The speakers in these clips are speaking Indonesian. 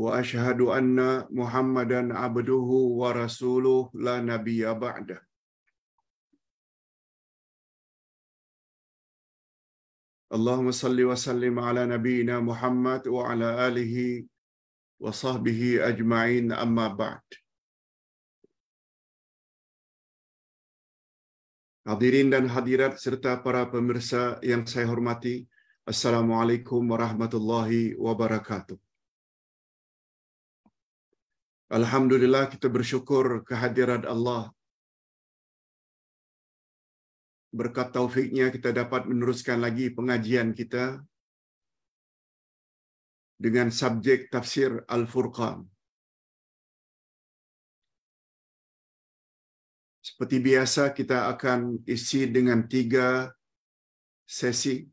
wa ashhadu anna Muhammadan abduhu wa rasuluh la nabiyya ba'da Allahumma salli wa sallim ala nabiyyina Muhammad wa ala alihi wa sahbihi ajma'in amma ba'd Hadirin dan hadirat serta para pemirsa yang saya hormati Assalamualaikum warahmatullahi wabarakatuh Alhamdulillah kita bersyukur kehadiran Allah. Berkat taufiknya kita dapat meneruskan lagi pengajian kita dengan subjek tafsir Al-Furqan. Seperti biasa kita akan isi dengan tiga sesi.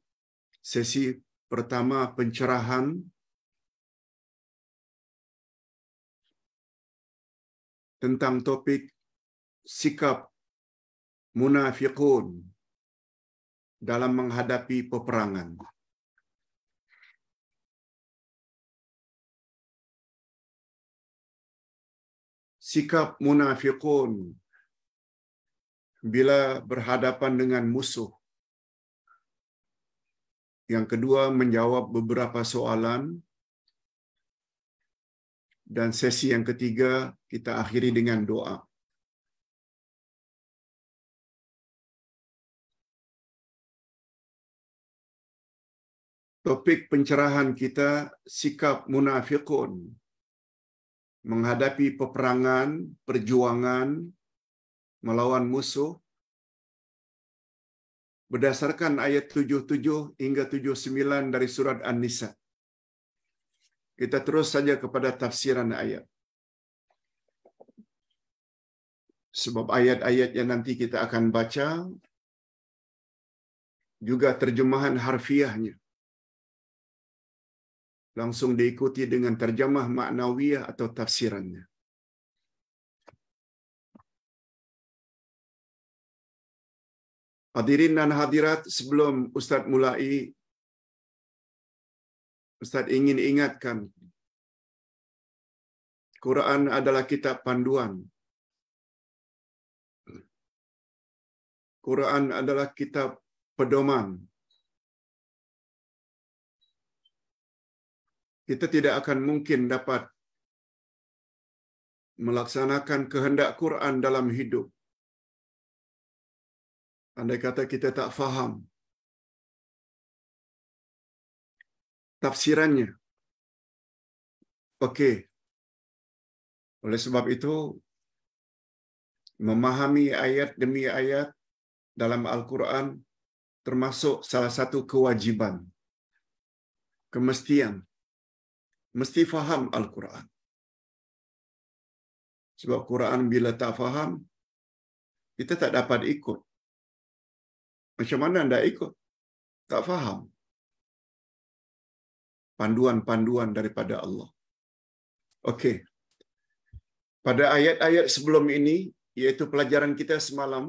Sesi pertama pencerahan, tentang topik sikap munafikun dalam menghadapi peperangan. Sikap munafikun bila berhadapan dengan musuh. Yang kedua menjawab beberapa soalan dan sesi yang ketiga kita akhiri dengan doa. Topik pencerahan kita sikap munafikun menghadapi peperangan, perjuangan melawan musuh berdasarkan ayat 77 hingga 79 dari surat An-Nisa. Kita terus saja kepada tafsiran ayat. Sebab ayat-ayat yang nanti kita akan baca juga terjemahan harfiahnya. Langsung diikuti dengan terjemah maknawiyah atau tafsirannya. Hadirin dan hadirat, sebelum Ustadz mulai Ustaz ingin ingatkan, Quran adalah kitab panduan. Quran adalah kitab pedoman. Kita tidak akan mungkin dapat melaksanakan kehendak Quran dalam hidup. Andai kata kita tak faham tafsirannya. Oke. Oleh sebab itu, memahami ayat demi ayat dalam Al-Quran termasuk salah satu kewajiban, kemestian. Mesti faham Al-Quran. Sebab Quran bila tak faham, kita tak dapat ikut. Macam mana anda ikut? Tak faham panduan-panduan daripada Allah. Oke. Okay. Pada ayat-ayat sebelum ini, yaitu pelajaran kita semalam,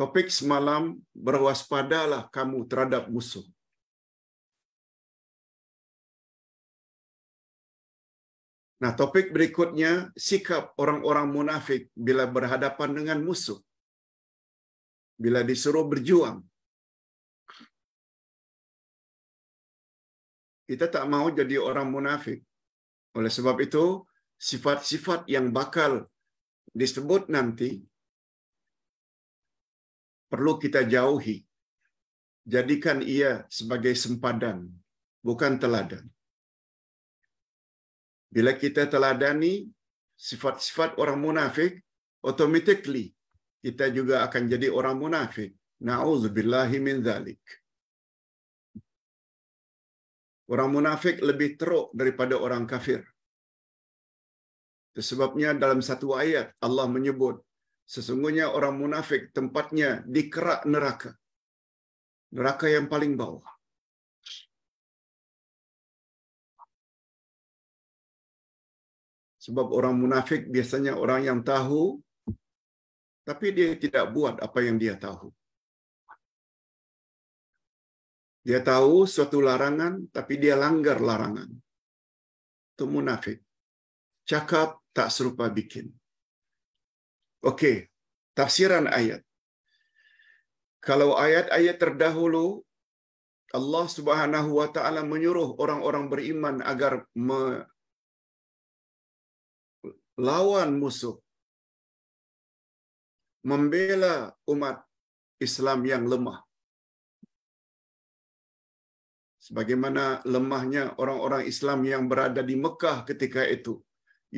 topik semalam berwaspadalah kamu terhadap musuh. Nah, topik berikutnya sikap orang-orang munafik bila berhadapan dengan musuh. Bila disuruh berjuang, Kita tak mau jadi orang munafik. Oleh sebab itu, sifat-sifat yang bakal disebut nanti perlu kita jauhi. Jadikan ia sebagai sempadan, bukan teladan. Bila kita teladani sifat-sifat orang munafik, automatically kita juga akan jadi orang munafik. Na'udzubillahi min dzalik. Orang munafik lebih teruk daripada orang kafir. Sebabnya dalam satu ayat Allah menyebut sesungguhnya orang munafik tempatnya di kerak neraka. Neraka yang paling bawah. Sebab orang munafik biasanya orang yang tahu tapi dia tidak buat apa yang dia tahu. Dia tahu suatu larangan, tapi dia langgar larangan. Itu munafik. Cakap tak serupa bikin. Oke, tafsiran ayat. Kalau ayat-ayat terdahulu Allah Subhanahu wa taala menyuruh orang-orang beriman agar melawan musuh, membela umat Islam yang lemah. Sebagaimana lemahnya orang-orang Islam yang berada di Mekah ketika itu,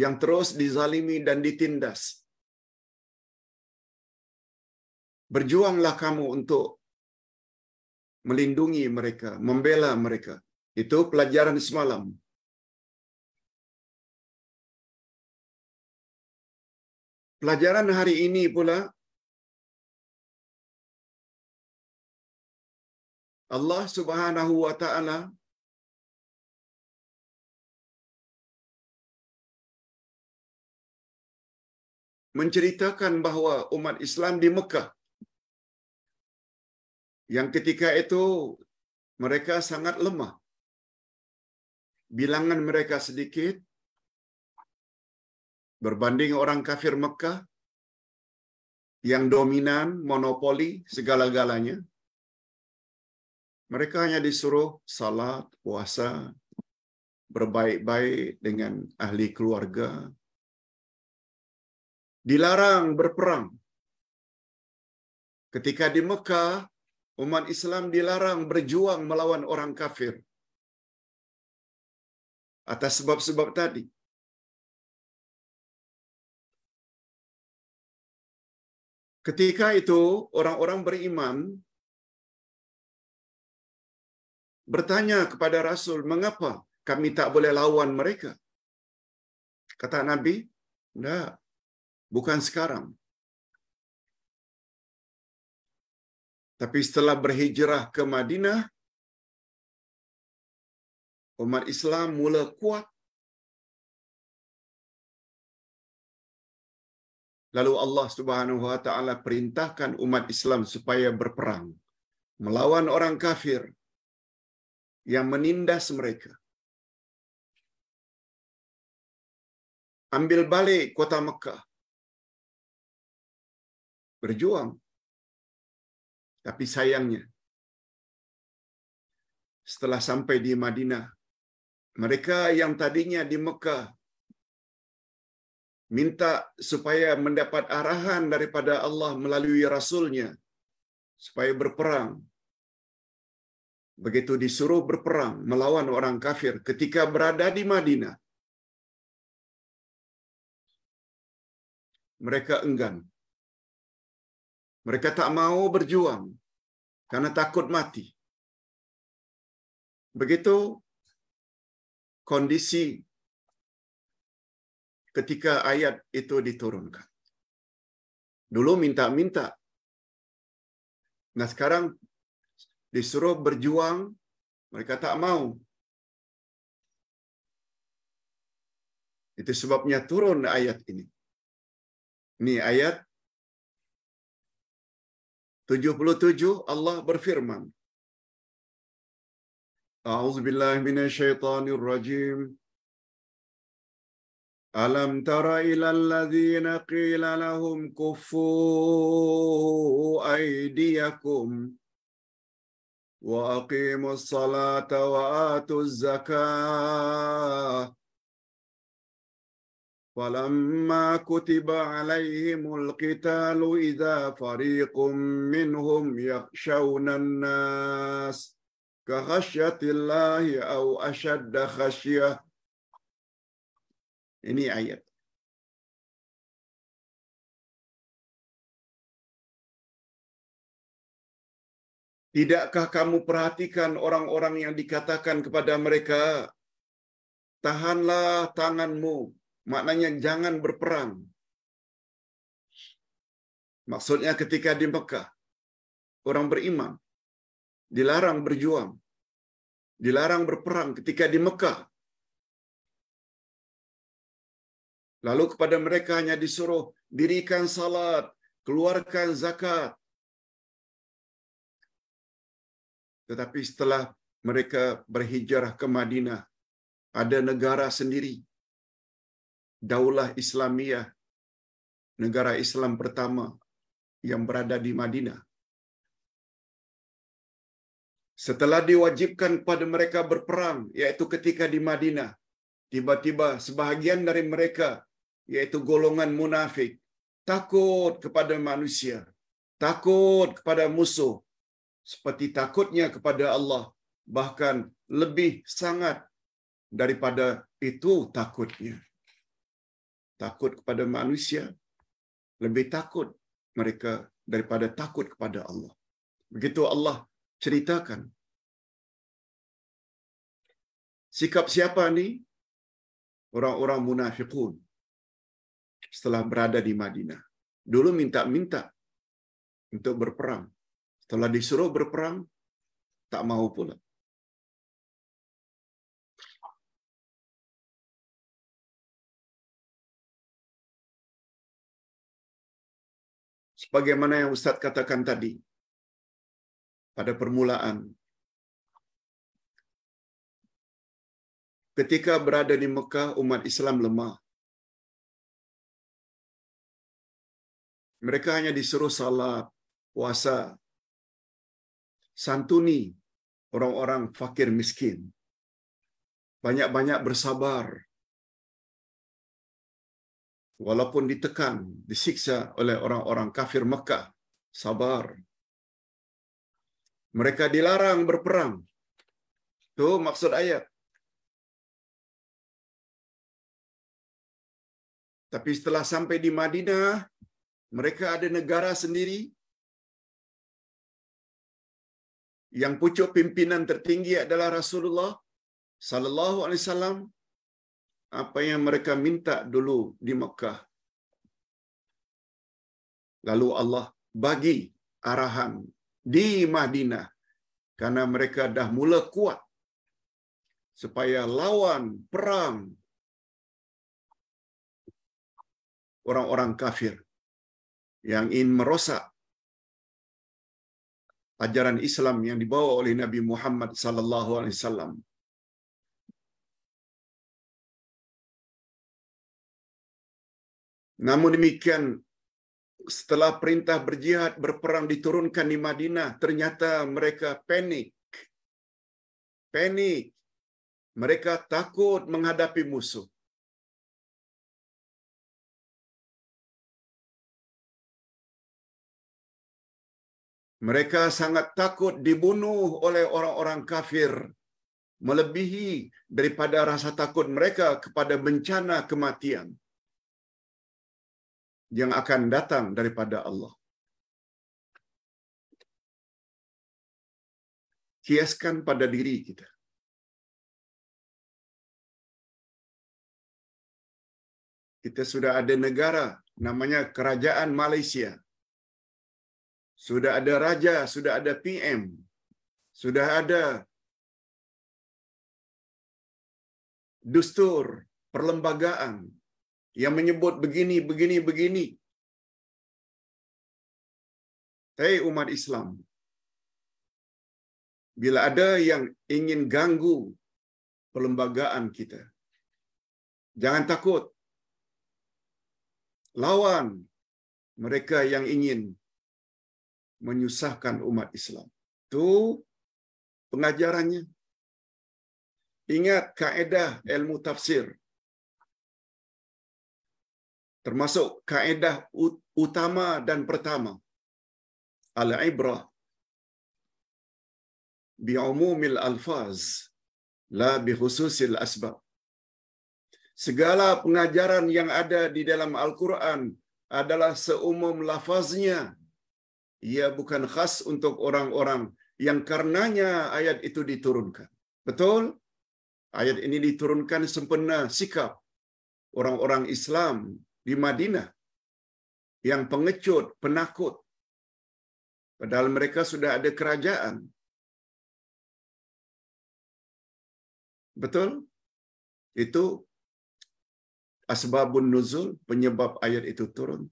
yang terus dizalimi dan ditindas. Berjuanglah kamu untuk melindungi mereka, membela mereka. Itu pelajaran semalam. Pelajaran hari ini pula Allah Subhanahu wa taala menceritakan bahwa umat Islam di Mekah yang ketika itu mereka sangat lemah. Bilangan mereka sedikit berbanding orang kafir Mekah yang dominan monopoli segala-galanya. Mereka hanya disuruh salat, puasa, berbaik-baik dengan ahli keluarga. Dilarang berperang. Ketika di Mekah, umat Islam dilarang berjuang melawan orang kafir. Atas sebab-sebab tadi. Ketika itu, orang-orang beriman bertanya kepada Rasul, mengapa kami tak boleh lawan mereka? Kata Nabi, tidak, bukan sekarang. Tapi setelah berhijrah ke Madinah, umat Islam mula kuat. Lalu Allah Subhanahu wa taala perintahkan umat Islam supaya berperang melawan orang kafir yang menindas mereka. Ambil balik kota Mekah. Berjuang. Tapi sayangnya, setelah sampai di Madinah, mereka yang tadinya di Mekah minta supaya mendapat arahan daripada Allah melalui Rasulnya supaya berperang begitu disuruh berperang melawan orang kafir ketika berada di Madinah, mereka enggan. Mereka tak mau berjuang karena takut mati. Begitu kondisi ketika ayat itu diturunkan. Dulu minta-minta. Nah sekarang disuruh berjuang, mereka tak mau. Itu sebabnya turun ayat ini. Ini ayat 77 Allah berfirman. A'udzubillahi minasyaitonir rajim. alam tara ila الذين qila lahum kuffu aydiyakum واقيموا الصلاه واتوا الزكاه فلما كتب عليهم القتال اذا فريق منهم يخشون الناس كخشيه الله او اشد خشيه اني ayat Tidakkah kamu perhatikan orang-orang yang dikatakan kepada mereka, tahanlah tanganmu, maknanya jangan berperang. Maksudnya ketika di Mekah, orang beriman, dilarang berjuang, dilarang berperang ketika di Mekah. Lalu kepada mereka hanya disuruh dirikan salat, keluarkan zakat, Tetapi setelah mereka berhijrah ke Madinah, ada negara sendiri. Daulah Islamiyah, negara Islam pertama yang berada di Madinah. Setelah diwajibkan kepada mereka berperang, yaitu ketika di Madinah, tiba-tiba sebahagian dari mereka, yaitu golongan munafik, takut kepada manusia, takut kepada musuh, seperti takutnya kepada Allah, bahkan lebih sangat daripada itu takutnya. Takut kepada manusia, lebih takut mereka daripada takut kepada Allah. Begitu Allah ceritakan. Sikap siapa ni? Orang-orang munafikun setelah berada di Madinah. Dulu minta-minta untuk berperang setelah disuruh berperang, tak mau pula. Sebagaimana yang Ustadz katakan tadi, pada permulaan, ketika berada di Mekah, umat Islam lemah. Mereka hanya disuruh salat, puasa, santuni orang-orang fakir miskin. Banyak-banyak bersabar. Walaupun ditekan, disiksa oleh orang-orang kafir Mekah, sabar. Mereka dilarang berperang. Itu maksud ayat. Tapi setelah sampai di Madinah, mereka ada negara sendiri, yang pucuk pimpinan tertinggi adalah Rasulullah sallallahu alaihi wasallam apa yang mereka minta dulu di Mekah lalu Allah bagi arahan di Madinah karena mereka dah mula kuat supaya lawan perang orang-orang kafir yang ingin merosak ajaran Islam yang dibawa oleh Nabi Muhammad sallallahu alaihi wasallam. Namun demikian setelah perintah berjihad berperang diturunkan di Madinah, ternyata mereka panik. Panik. Mereka takut menghadapi musuh. Mereka sangat takut dibunuh oleh orang-orang kafir melebihi daripada rasa takut mereka kepada bencana kematian yang akan datang daripada Allah. Kiaskan pada diri kita. Kita sudah ada negara namanya Kerajaan Malaysia sudah ada raja, sudah ada PM, sudah ada dustur perlembagaan yang menyebut begini, begini, begini. Hei umat Islam, bila ada yang ingin ganggu perlembagaan kita, jangan takut. Lawan mereka yang ingin menyusahkan umat Islam. Itu pengajarannya. Ingat kaedah ilmu tafsir. Termasuk kaedah utama dan pertama. Al-ibrah bi'umumil alfaz la bi khususil asbab. Segala pengajaran yang ada di dalam Al-Quran adalah seumum lafaznya ia bukan khas untuk orang-orang yang karenanya ayat itu diturunkan. Betul? Ayat ini diturunkan sempena sikap orang-orang Islam di Madinah yang pengecut, penakut. Padahal mereka sudah ada kerajaan. Betul? Itu asbabun nuzul, penyebab ayat itu turun.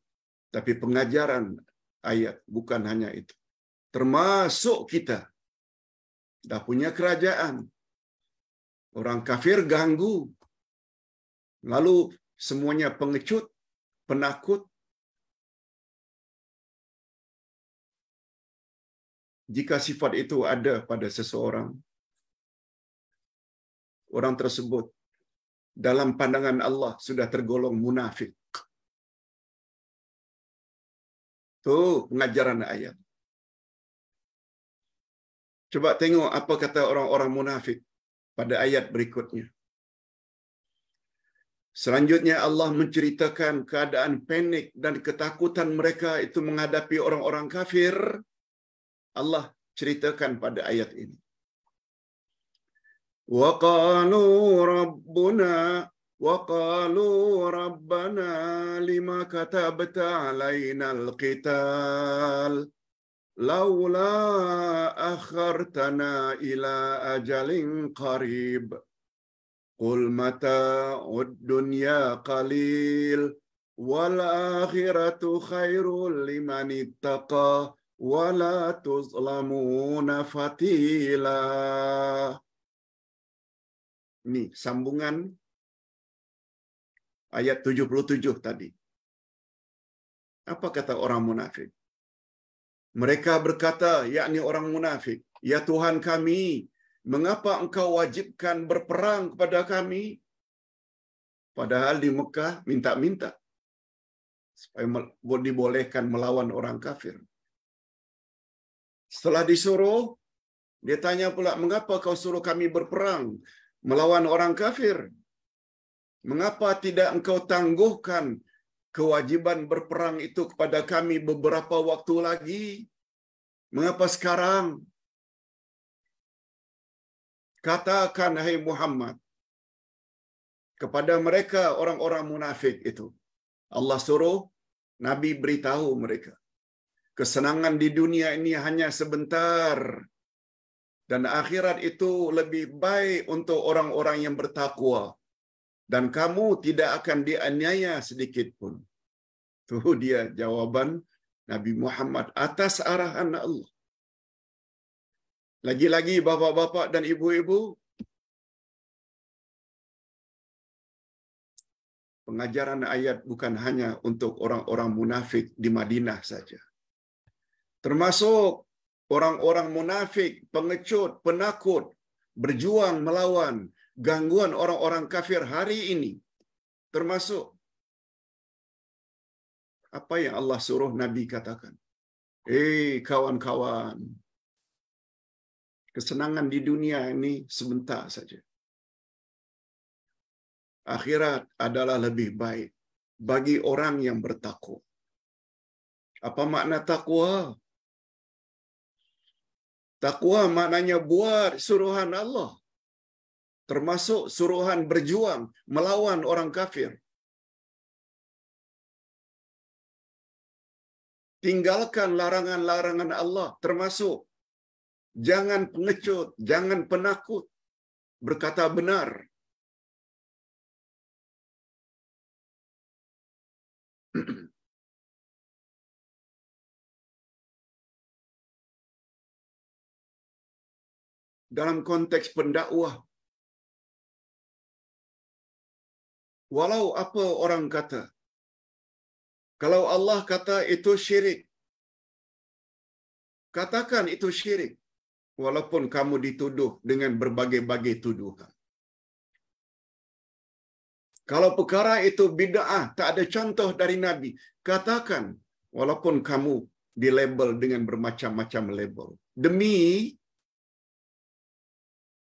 Tapi pengajaran ayat, bukan hanya itu. Termasuk kita. Dah punya kerajaan. Orang kafir ganggu. Lalu semuanya pengecut, penakut. Jika sifat itu ada pada seseorang, orang tersebut dalam pandangan Allah sudah tergolong munafik. Tu pengajaran ayat. Coba tengok apa kata orang-orang munafik pada ayat berikutnya. Selanjutnya Allah menceritakan keadaan panik dan ketakutan mereka itu menghadapi orang-orang kafir. Allah ceritakan pada ayat ini. وَقَالُوا رَبُّنَا وقالوا ربنا لما كتبت علينا القتال لولا أخرتنا إلى أجل قريب قل متاع الدنيا قليل والآخرة خير لمن اتقى ولا تظلمون فتيلا Nih, sambungan ayat 77 tadi. Apa kata orang munafik? Mereka berkata, yakni orang munafik, "Ya Tuhan kami, mengapa engkau wajibkan berperang kepada kami?" Padahal di Mekah minta-minta supaya dibolehkan melawan orang kafir. Setelah disuruh, dia tanya pula, "Mengapa kau suruh kami berperang melawan orang kafir?" Mengapa tidak engkau tangguhkan kewajiban berperang itu kepada kami beberapa waktu lagi? Mengapa sekarang? Katakan hai Muhammad kepada mereka orang-orang munafik itu. Allah suruh Nabi beritahu mereka. Kesenangan di dunia ini hanya sebentar. Dan akhirat itu lebih baik untuk orang-orang yang bertakwa dan kamu tidak akan dianiaya sedikit pun. Tuh dia jawaban Nabi Muhammad atas arahan Allah. Lagi-lagi bapak-bapak dan ibu-ibu, pengajaran ayat bukan hanya untuk orang-orang munafik di Madinah saja. Termasuk orang-orang munafik, pengecut, penakut, berjuang melawan gangguan orang-orang kafir hari ini termasuk apa yang Allah suruh Nabi katakan. Eh kawan-kawan, kesenangan di dunia ini sebentar saja. Akhirat adalah lebih baik bagi orang yang bertakwa. Apa makna takwa? Takwa maknanya buat suruhan Allah termasuk suruhan berjuang melawan orang kafir. Tinggalkan larangan-larangan Allah, termasuk jangan pengecut, jangan penakut, berkata benar. Dalam konteks pendakwah, walau apa orang kata. Kalau Allah kata itu syirik, katakan itu syirik. Walaupun kamu dituduh dengan berbagai-bagai tuduhan. Kalau perkara itu bid'ah, tak ada contoh dari Nabi, katakan walaupun kamu dilabel dengan bermacam-macam label. Demi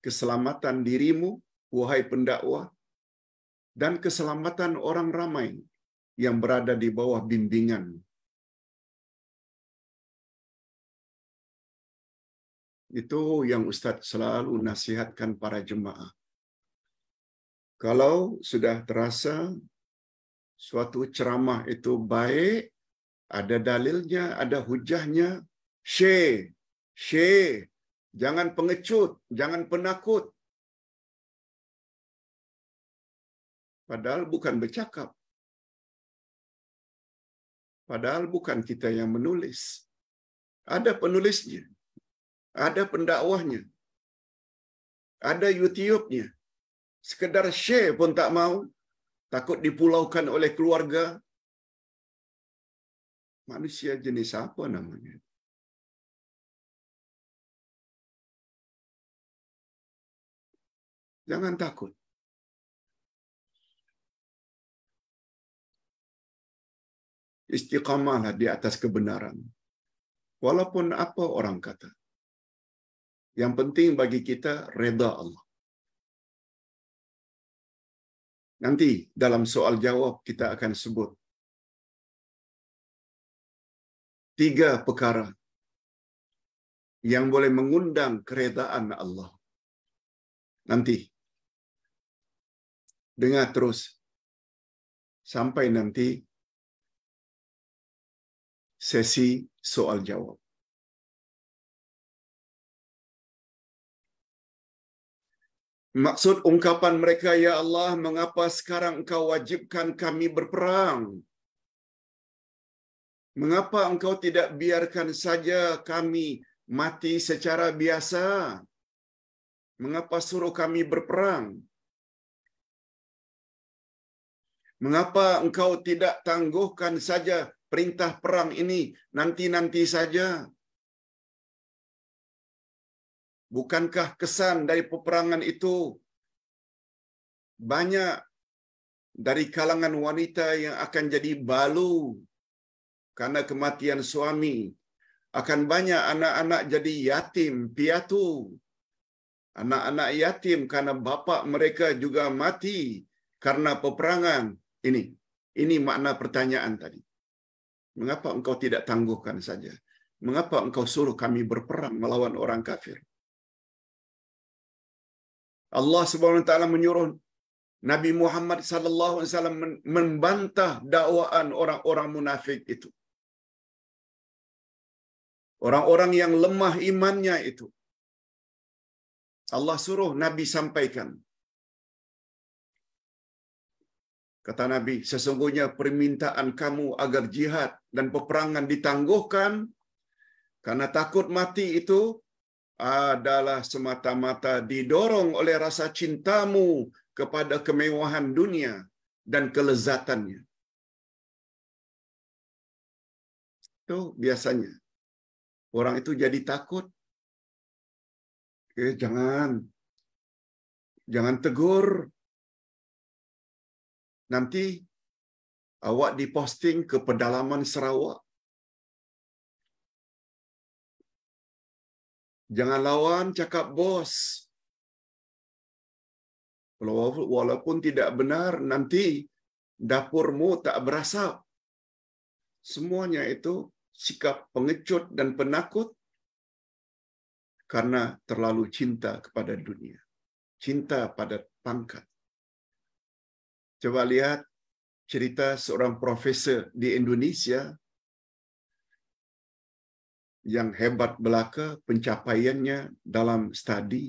keselamatan dirimu, wahai pendakwah, dan keselamatan orang ramai yang berada di bawah bimbingan. Itu yang Ustadz selalu nasihatkan para jemaah. Kalau sudah terasa suatu ceramah itu baik, ada dalilnya, ada hujahnya, share, share. Jangan pengecut, jangan penakut. Padahal bukan bercakap. Padahal bukan kita yang menulis. Ada penulisnya. Ada pendakwahnya. Ada YouTube-nya. Sekedar share pun tak mau. Takut dipulaukan oleh keluarga. Manusia jenis apa namanya? Jangan takut. istiqamahlah di atas kebenaran. Walaupun apa orang kata. Yang penting bagi kita reda Allah. Nanti dalam soal jawab kita akan sebut tiga perkara yang boleh mengundang keredaan Allah. Nanti dengar terus sampai nanti sesi soal jawab. Maksud ungkapan mereka, Ya Allah, mengapa sekarang engkau wajibkan kami berperang? Mengapa engkau tidak biarkan saja kami mati secara biasa? Mengapa suruh kami berperang? Mengapa engkau tidak tangguhkan saja perintah perang ini nanti-nanti saja. Bukankah kesan dari peperangan itu banyak dari kalangan wanita yang akan jadi balu karena kematian suami, akan banyak anak-anak jadi yatim, piatu. Anak-anak yatim karena bapak mereka juga mati karena peperangan. Ini ini makna pertanyaan tadi. Mengapa engkau tidak tangguhkan saja? Mengapa engkau suruh kami berperang melawan orang kafir? Allah Subhanahu wa taala menyuruh Nabi Muhammad sallallahu alaihi wasallam membantah dakwaan orang-orang munafik itu. Orang-orang yang lemah imannya itu. Allah suruh Nabi sampaikan Kata Nabi, sesungguhnya permintaan kamu agar jihad dan peperangan ditangguhkan karena takut mati itu adalah semata-mata didorong oleh rasa cintamu kepada kemewahan dunia dan kelezatannya. Itu biasanya. Orang itu jadi takut. Eh, jangan. Jangan tegur nanti awak diposting ke pedalaman Sarawak. Jangan lawan cakap bos. Walaupun tidak benar, nanti dapurmu tak berasap. Semuanya itu sikap pengecut dan penakut karena terlalu cinta kepada dunia, cinta pada pangkat. Coba lihat cerita seorang profesor di Indonesia yang hebat belaka pencapaiannya dalam studi.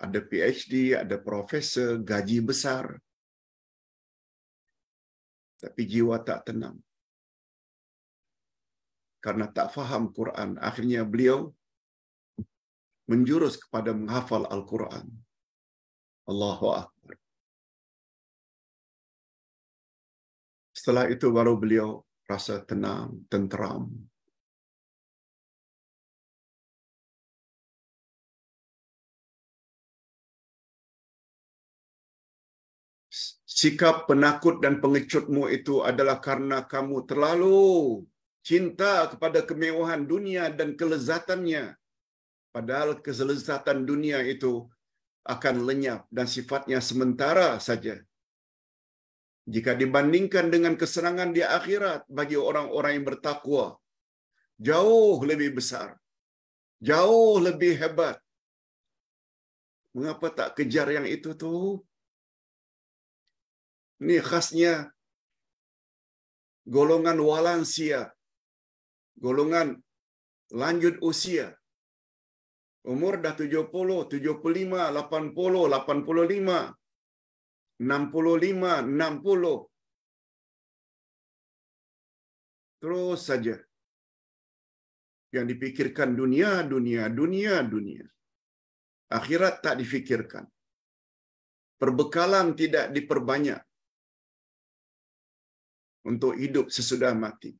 Ada PhD, ada profesor, gaji besar. Tapi jiwa tak tenang. Karena tak faham Quran. Akhirnya beliau menjurus kepada menghafal Al-Quran. Allahu Akbar. Setelah itu baru beliau rasa tenang, tentram. Sikap penakut dan pengecutmu itu adalah karena kamu terlalu cinta kepada kemewahan dunia dan kelezatannya. Padahal kelezatan dunia itu akan lenyap dan sifatnya sementara saja. Jika dibandingkan dengan kesenangan di akhirat bagi orang-orang yang bertakwa, jauh lebih besar, jauh lebih hebat. Mengapa tak kejar yang itu tuh? Ini khasnya golongan walansia, golongan lanjut usia. Umur dah 70, 75, 80, 85. 65, 60. Terus saja. Yang dipikirkan dunia, dunia, dunia, dunia. Akhirat tak difikirkan. Perbekalan tidak diperbanyak untuk hidup sesudah mati.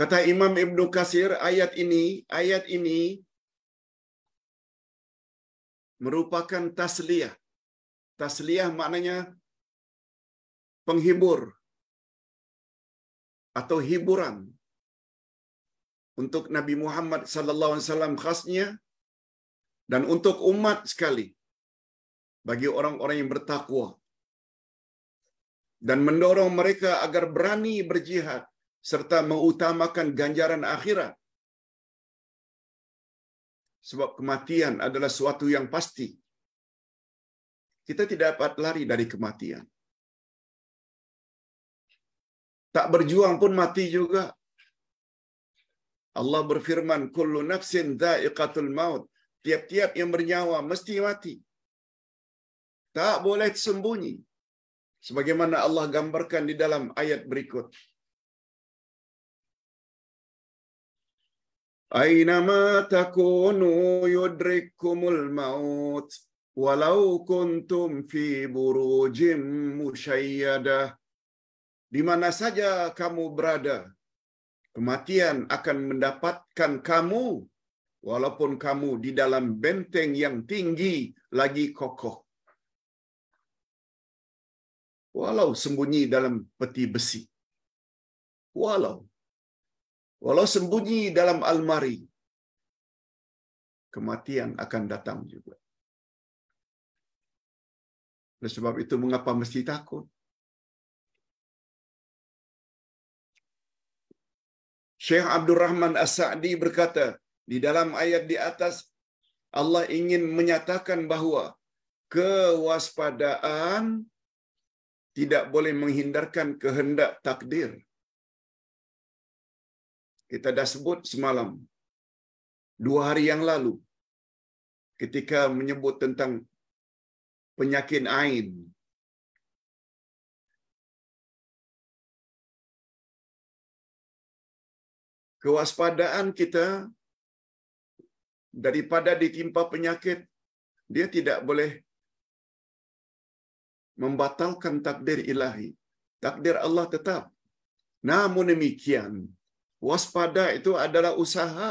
Kata Imam Ibnu Kasir, ayat ini, ayat ini merupakan tasliyah. Tasliyah maknanya penghibur atau hiburan untuk Nabi Muhammad sallallahu alaihi wasallam khasnya dan untuk umat sekali bagi orang-orang yang bertakwa dan mendorong mereka agar berani berjihad serta mengutamakan ganjaran akhirat Sebab kematian adalah suatu yang pasti. Kita tidak dapat lari dari kematian. Tak berjuang pun mati juga. Allah berfirman, "Kullu nafsin dha'iqatul maut." Tiap-tiap yang bernyawa mesti mati. Tak boleh sembunyi. Sebagaimana Allah gambarkan di dalam ayat berikut. أينما takunu يدرككم maut walau kuntum fi burujim musyayyada. Di mana saja kamu berada, kematian akan mendapatkan kamu walaupun kamu di dalam benteng yang tinggi lagi kokoh. Walau sembunyi dalam peti besi. Walau Walau sembunyi dalam almari, kematian akan datang juga. Oleh sebab itu mengapa mesti takut? Syekh Abdul Rahman As-Sa'di berkata, di dalam ayat di atas, Allah ingin menyatakan bahwa kewaspadaan tidak boleh menghindarkan kehendak takdir. kita dah sebut semalam, dua hari yang lalu, ketika menyebut tentang penyakit Ain. Kewaspadaan kita daripada ditimpa penyakit, dia tidak boleh membatalkan takdir ilahi. Takdir Allah tetap. Namun demikian, Waspada itu adalah usaha.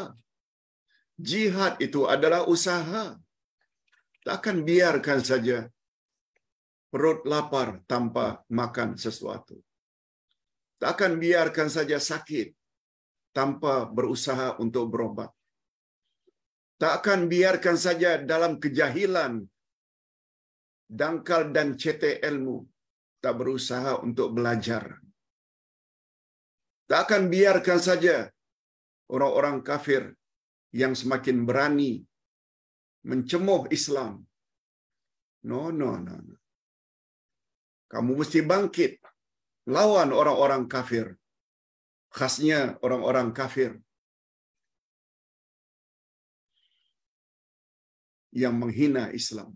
Jihad itu adalah usaha. Takkan biarkan saja perut lapar tanpa makan sesuatu. Takkan biarkan saja sakit tanpa berusaha untuk berobat. Takkan biarkan saja dalam kejahilan, dangkal dan cetek ilmu, tak berusaha untuk belajar Tak akan biarkan saja orang-orang kafir yang semakin berani mencemoh Islam. No, no, no, no. Kamu mesti bangkit lawan orang-orang kafir. Khasnya orang-orang kafir yang menghina Islam.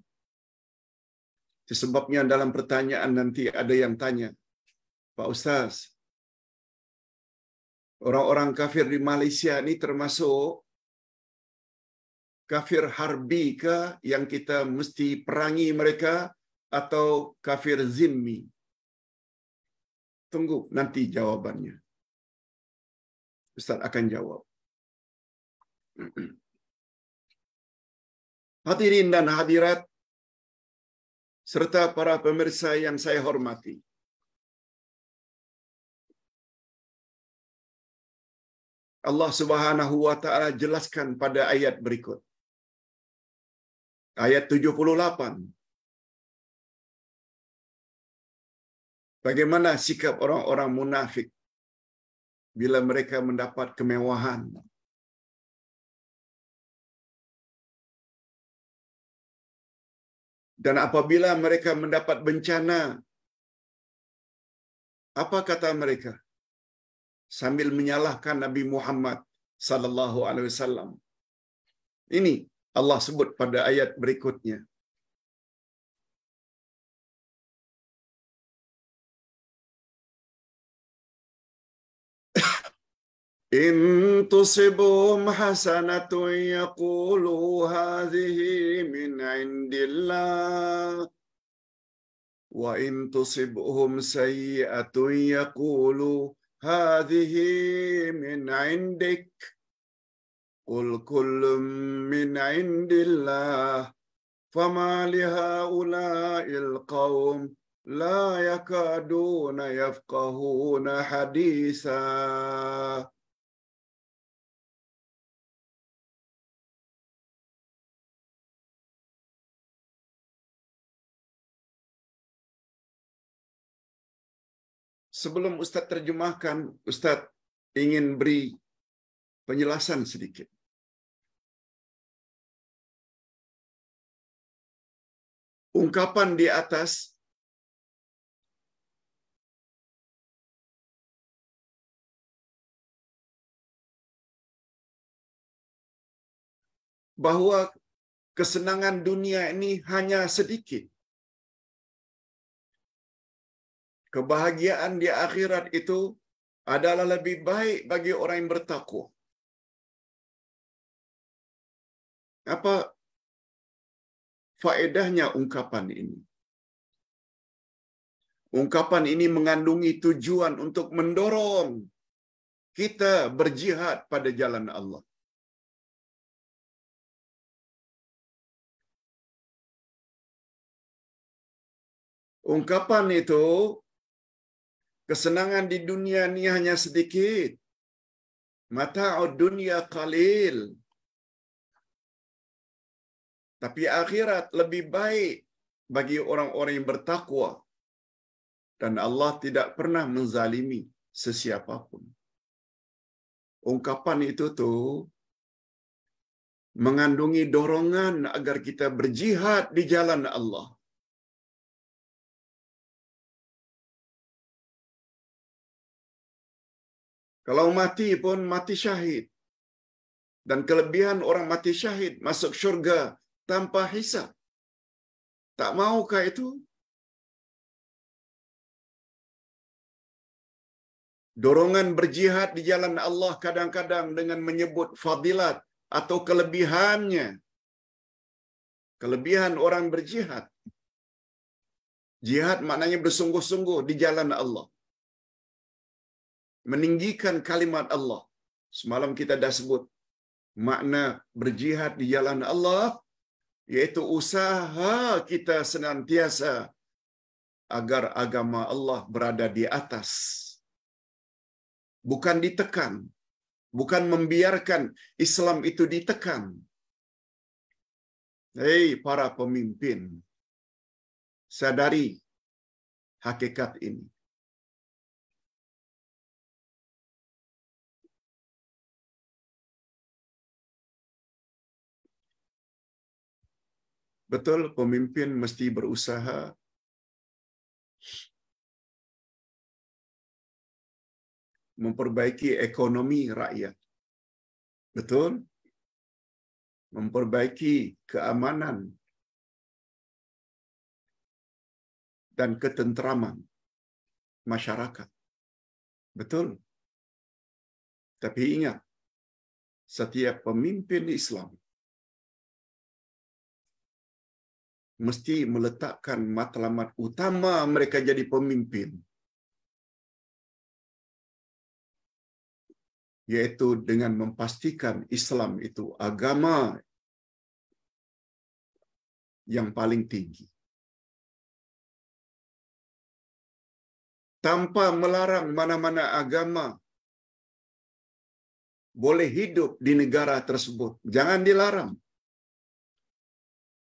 Sebabnya dalam pertanyaan nanti ada yang tanya, Pak Ustaz, Orang-orang kafir di Malaysia ini termasuk kafir harbi ke yang kita mesti perangi mereka atau kafir zimmi? Tunggu nanti jawabannya. Ustaz akan jawab. Hadirin dan hadirat serta para pemirsa yang saya hormati. Allah Subhanahu wa taala jelaskan pada ayat berikut. Ayat 78. Bagaimana sikap orang-orang munafik bila mereka mendapat kemewahan? Dan apabila mereka mendapat bencana, apa kata mereka? sambil menyalahkan Nabi Muhammad sallallahu alaihi wasallam. Ini Allah sebut pada ayat berikutnya. In tusibum hasanatu yaqulu hadhihi min indillah wa in tusibhum sayyi'atun yaqulu هذه من عندك قل كل من عند الله فما لهؤلاء القوم لا يكادون يفقهون حديثا sebelum Ustadz terjemahkan, Ustadz ingin beri penjelasan sedikit. Ungkapan di atas bahwa kesenangan dunia ini hanya sedikit. Kebahagiaan di akhirat itu adalah lebih baik bagi orang yang bertakwa. Apa faedahnya ungkapan ini? Ungkapan ini mengandungi tujuan untuk mendorong kita berjihad pada jalan Allah. Ungkapan itu Kesenangan di dunia ini hanya sedikit. Mata'ud dunia kalil. Tapi akhirat lebih baik bagi orang-orang yang bertakwa. Dan Allah tidak pernah menzalimi pun Ungkapan itu tuh mengandungi dorongan agar kita berjihad di jalan Allah. Kalau mati pun mati syahid. Dan kelebihan orang mati syahid masuk syurga tanpa hisab. Tak maukah itu? Dorongan berjihad di jalan Allah kadang-kadang dengan menyebut fadilat atau kelebihannya. Kelebihan orang berjihad. Jihad maknanya bersungguh-sungguh di jalan Allah meninggikan kalimat Allah. Semalam kita dah sebut makna berjihad di jalan Allah yaitu usaha kita senantiasa agar agama Allah berada di atas. Bukan ditekan, bukan membiarkan Islam itu ditekan. Hei para pemimpin, sadari hakikat ini. Betul, pemimpin mesti berusaha memperbaiki ekonomi rakyat. Betul? Memperbaiki keamanan dan ketentraman masyarakat. Betul? Tapi ingat, setiap pemimpin Islam mesti meletakkan matlamat utama mereka jadi pemimpin yaitu dengan memastikan Islam itu agama yang paling tinggi. Tanpa melarang mana-mana agama boleh hidup di negara tersebut. Jangan dilarang.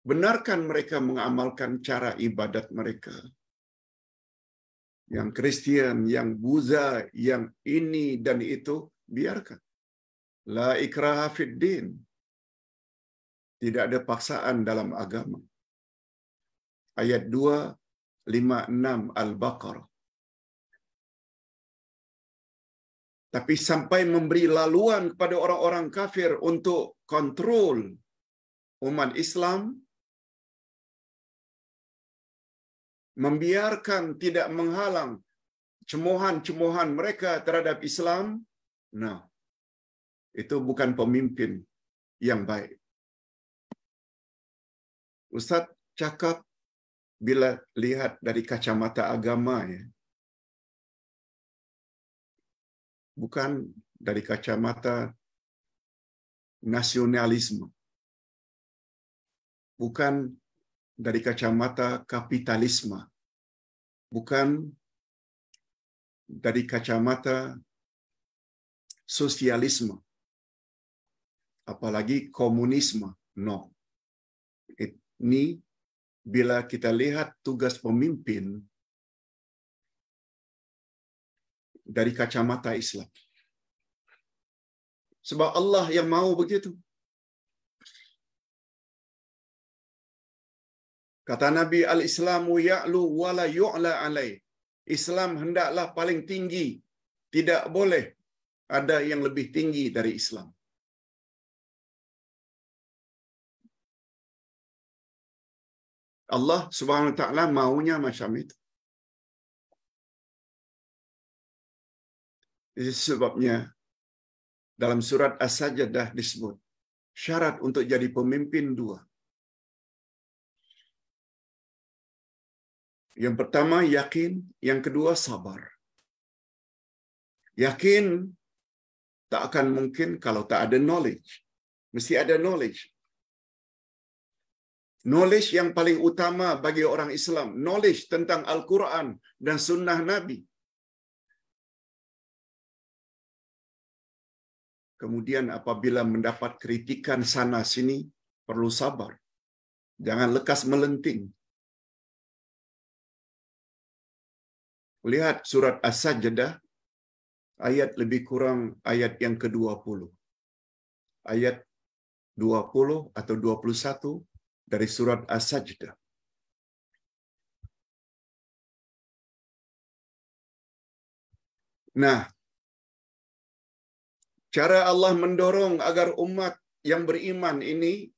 Benarkan mereka mengamalkan cara ibadat mereka. Yang Kristen, yang Buddha, yang ini dan itu, biarkan. La ikraha fid Tidak ada paksaan dalam agama. Ayat 2, 6 Al-Baqarah. Tapi sampai memberi laluan kepada orang-orang kafir untuk kontrol umat Islam, membiarkan tidak menghalang cemohan-cemohan mereka terhadap Islam, nah itu bukan pemimpin yang baik. Ustaz cakap bila lihat dari kacamata agama ya. Bukan dari kacamata nasionalisme. Bukan dari kacamata kapitalisme, bukan dari kacamata sosialisme, apalagi komunisme. No. Ini bila kita lihat tugas pemimpin dari kacamata Islam. Sebab Allah yang mau begitu. Kata Nabi al-Islamu ya'lu wa la yu'la alaih. Islam hendaklah paling tinggi. Tidak boleh ada yang lebih tinggi dari Islam. Allah Subhanahu wa taala maunya macam itu. Itu sebabnya dalam surat As-Sajdah disebut syarat untuk jadi pemimpin dua. Yang pertama yakin, yang kedua sabar. Yakin tak akan mungkin kalau tak ada knowledge. Mesti ada knowledge. Knowledge yang paling utama bagi orang Islam, knowledge tentang Al-Quran dan sunnah Nabi. Kemudian apabila mendapat kritikan sana sini, perlu sabar. Jangan lekas melenting. Lihat surat As-Sajdah ayat lebih kurang ayat yang ke-20. Ayat 20 atau 21 dari surat As-Sajdah. Nah, cara Allah mendorong agar umat yang beriman ini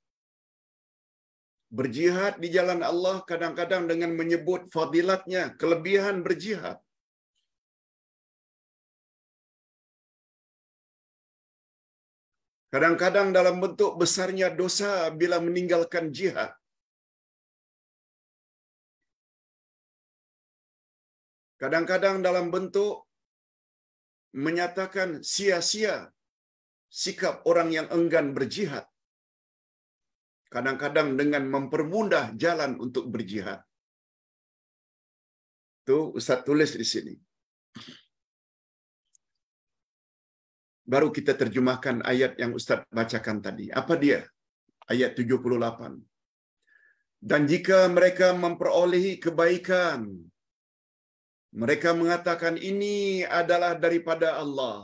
Berjihad di jalan Allah kadang-kadang dengan menyebut fadilatnya, kelebihan berjihad. Kadang-kadang dalam bentuk besarnya dosa bila meninggalkan jihad. Kadang-kadang dalam bentuk menyatakan sia-sia sikap orang yang enggan berjihad kadang-kadang dengan mempermudah jalan untuk berjihad. Itu Ustaz tulis di sini. Baru kita terjemahkan ayat yang Ustaz bacakan tadi. Apa dia? Ayat 78. Dan jika mereka memperolehi kebaikan, mereka mengatakan ini adalah daripada Allah.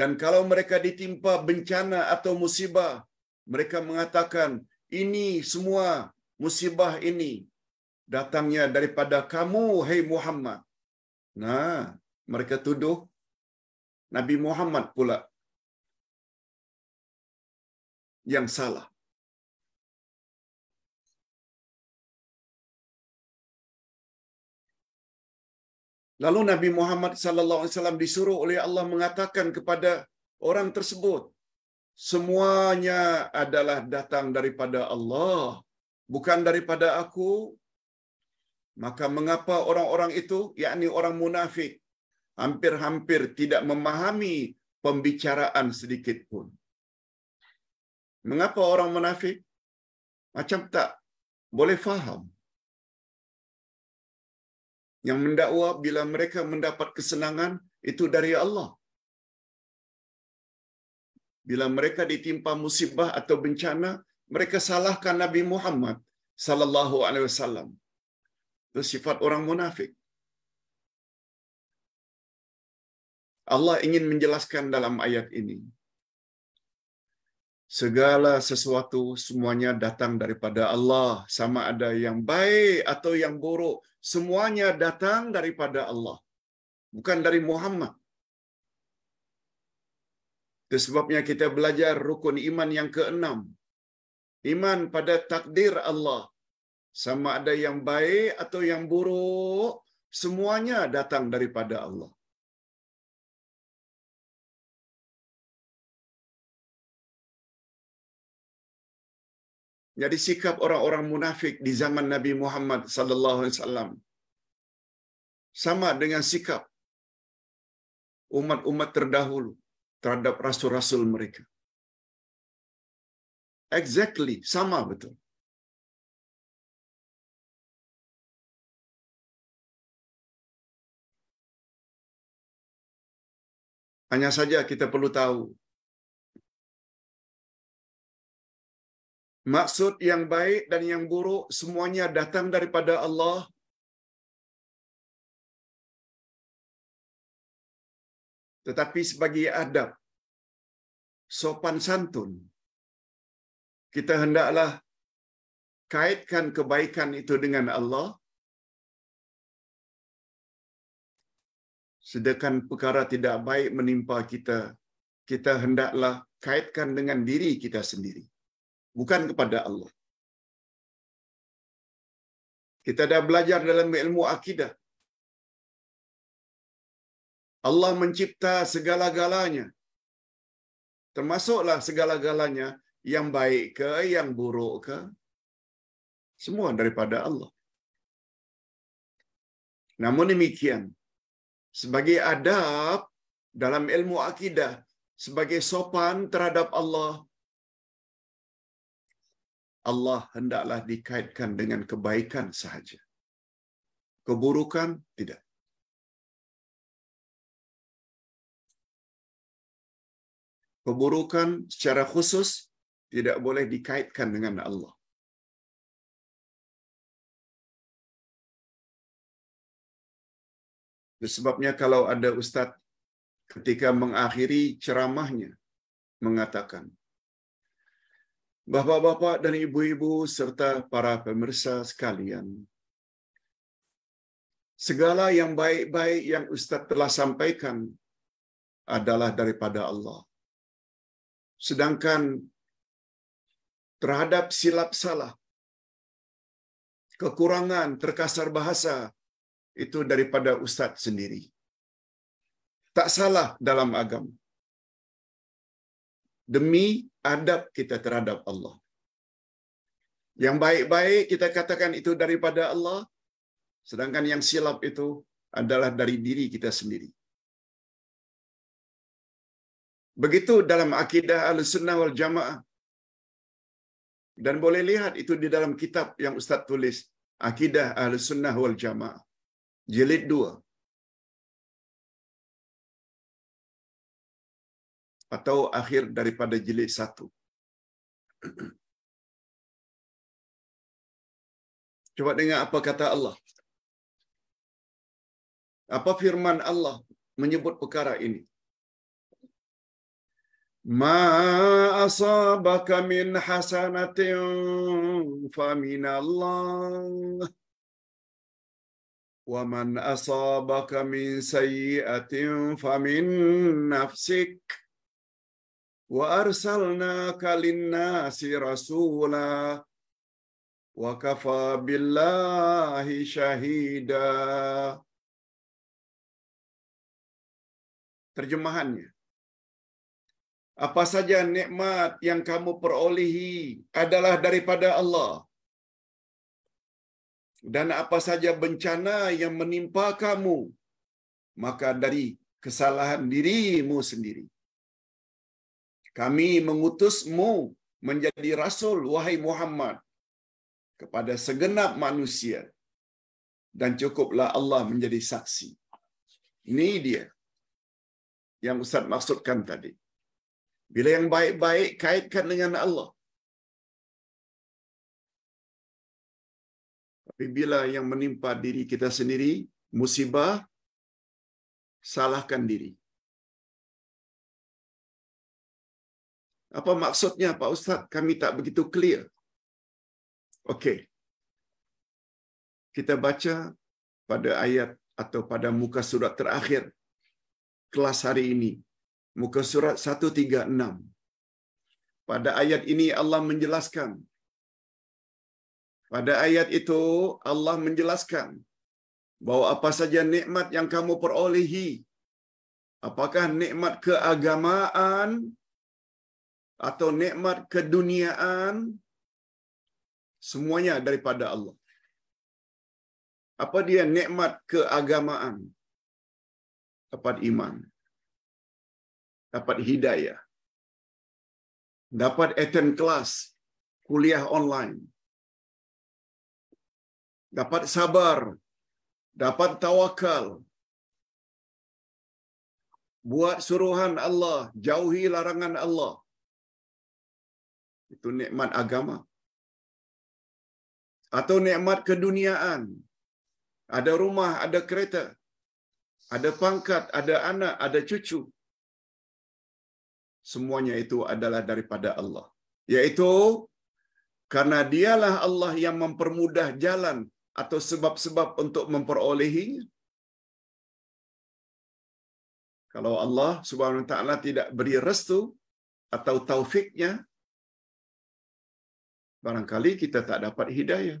Dan kalau mereka ditimpa bencana atau musibah, mereka mengatakan, ini semua musibah ini datangnya daripada kamu, hai hey Muhammad. Nah, mereka tuduh Nabi Muhammad pula yang salah. Lalu Nabi Muhammad sallallahu alaihi wasallam disuruh oleh Allah mengatakan kepada orang tersebut, Semuanya adalah datang daripada Allah, bukan daripada aku. Maka mengapa orang-orang itu, yakni orang munafik, hampir-hampir tidak memahami pembicaraan sedikit pun. Mengapa orang munafik? Macam tak boleh faham. Yang mendakwa bila mereka mendapat kesenangan itu dari Allah. Bila mereka ditimpa musibah atau bencana, mereka salahkan Nabi Muhammad sallallahu alaihi wasallam. Itu sifat orang munafik. Allah ingin menjelaskan dalam ayat ini. Segala sesuatu semuanya datang daripada Allah, sama ada yang baik atau yang buruk, semuanya datang daripada Allah. Bukan dari Muhammad. Itu sebabnya kita belajar rukun iman yang keenam. Iman pada takdir Allah. Sama ada yang baik atau yang buruk, semuanya datang daripada Allah. Jadi sikap orang-orang munafik di zaman Nabi Muhammad sallallahu alaihi wasallam sama dengan sikap umat-umat terdahulu. terhadap rasul-rasul mereka. Exactly, sama betul. Hanya saja kita perlu tahu maksud yang baik dan yang buruk semuanya datang daripada Allah tetapi sebagai adab sopan santun kita hendaklah kaitkan kebaikan itu dengan Allah sedangkan perkara tidak baik menimpa kita kita hendaklah kaitkan dengan diri kita sendiri bukan kepada Allah kita dah belajar dalam ilmu akidah Allah mencipta segala-galanya. Termasuklah segala-galanya yang baik ke, yang buruk ke. Semua daripada Allah. Namun demikian, sebagai adab dalam ilmu akidah, sebagai sopan terhadap Allah, Allah hendaklah dikaitkan dengan kebaikan sahaja. Keburukan tidak. keburukan secara khusus tidak boleh dikaitkan dengan Allah. Sebabnya kalau ada ustadz ketika mengakhiri ceramahnya mengatakan, Bapak-bapak dan ibu-ibu serta para pemirsa sekalian, segala yang baik-baik yang Ustadz telah sampaikan adalah daripada Allah. Sedangkan terhadap silap salah, kekurangan, terkasar bahasa, itu daripada Ustadz sendiri. Tak salah dalam agama. Demi adab kita terhadap Allah. Yang baik-baik kita katakan itu daripada Allah, sedangkan yang silap itu adalah dari diri kita sendiri. Begitu dalam akidah al-sunnah wal-jamaah. Dan boleh lihat itu di dalam kitab yang Ustaz tulis. Akidah al-sunnah wal-jamaah. Jilid dua. Atau akhir daripada jilid satu. Coba dengar apa kata Allah. Apa firman Allah menyebut perkara ini? Ma asabaka min hasanatin faminallah. Wa man asabaka min sayyiatin famin nafsik. Wa arsalnaka linnasi rasula. Wa kafa billahi syahida. Terjemahannya. apa saja nikmat yang kamu perolehi adalah daripada Allah. Dan apa saja bencana yang menimpa kamu, maka dari kesalahan dirimu sendiri. Kami mengutusmu menjadi Rasul, wahai Muhammad, kepada segenap manusia. Dan cukuplah Allah menjadi saksi. Ini dia yang Ustaz maksudkan tadi. Bila yang baik-baik kaitkan dengan Allah. Tapi bila yang menimpa diri kita sendiri, musibah, salahkan diri. Apa maksudnya Pak Ustaz? Kami tak begitu clear. Okey. Kita baca pada ayat atau pada muka surat terakhir kelas hari ini muka surat 136. Pada ayat ini Allah menjelaskan. Pada ayat itu Allah menjelaskan bahwa apa saja nikmat yang kamu perolehi. Apakah nikmat keagamaan atau nikmat keduniaan semuanya daripada Allah. Apa dia nikmat keagamaan? Dapat iman dapat hidayah, dapat attend kelas, kuliah online, dapat sabar, dapat tawakal, buat suruhan Allah, jauhi larangan Allah. Itu nikmat agama. Atau nikmat keduniaan. Ada rumah, ada kereta, ada pangkat, ada anak, ada cucu semuanya itu adalah daripada Allah. Yaitu karena dialah Allah yang mempermudah jalan atau sebab-sebab untuk memperolehinya. Kalau Allah Subhanahu wa taala tidak beri restu atau taufiknya, barangkali kita tak dapat hidayah.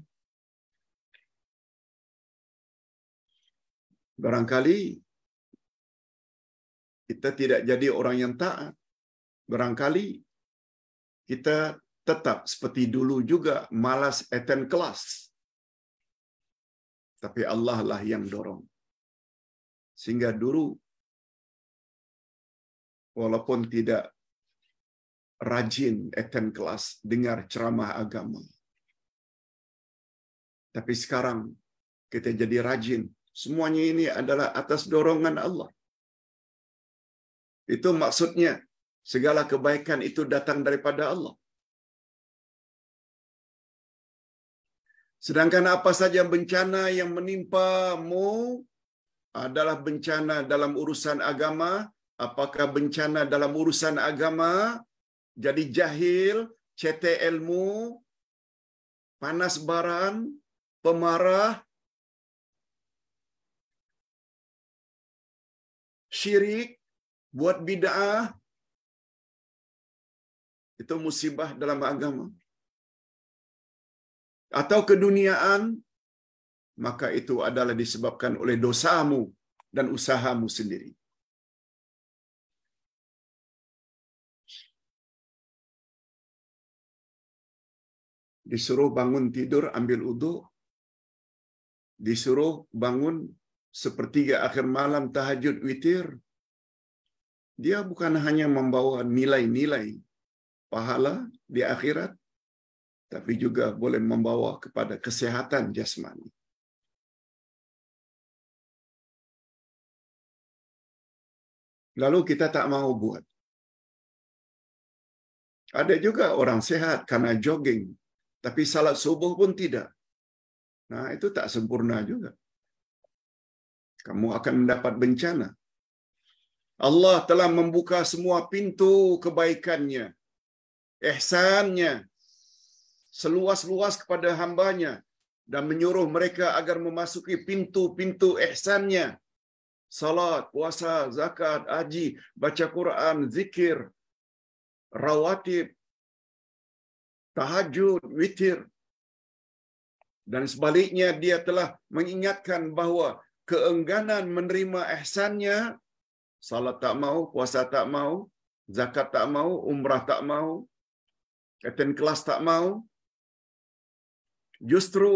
Barangkali kita tidak jadi orang yang taat. Barangkali kita tetap seperti dulu juga malas attend kelas. Tapi Allah lah yang dorong. Sehingga dulu walaupun tidak rajin attend kelas, dengar ceramah agama. Tapi sekarang kita jadi rajin. Semuanya ini adalah atas dorongan Allah. Itu maksudnya Segala kebaikan itu datang daripada Allah. Sedangkan apa saja bencana yang menimpamu adalah bencana dalam urusan agama, apakah bencana dalam urusan agama, jadi jahil, cete ilmu, panas baran, pemarah, syirik, buat bid'ah, itu musibah dalam agama. Atau keduniaan, maka itu adalah disebabkan oleh dosamu dan usahamu sendiri. Disuruh bangun tidur ambil udhu, disuruh bangun sepertiga akhir malam tahajud witir, dia bukan hanya membawa nilai-nilai pahala di akhirat, tapi juga boleh membawa kepada kesehatan jasmani. Lalu kita tak mau buat. Ada juga orang sehat karena jogging, tapi salat subuh pun tidak. Nah, itu tak sempurna juga. Kamu akan mendapat bencana. Allah telah membuka semua pintu kebaikannya ihsannya seluas-luas kepada hambanya dan menyuruh mereka agar memasuki pintu-pintu ihsannya. Salat, puasa, zakat, haji, baca Quran, zikir, rawatib, tahajud, witir. Dan sebaliknya dia telah mengingatkan bahawa keengganan menerima ihsannya, salat tak mau, puasa tak mau, zakat tak mau, umrah tak mau, Kapten kelas tak mau, justru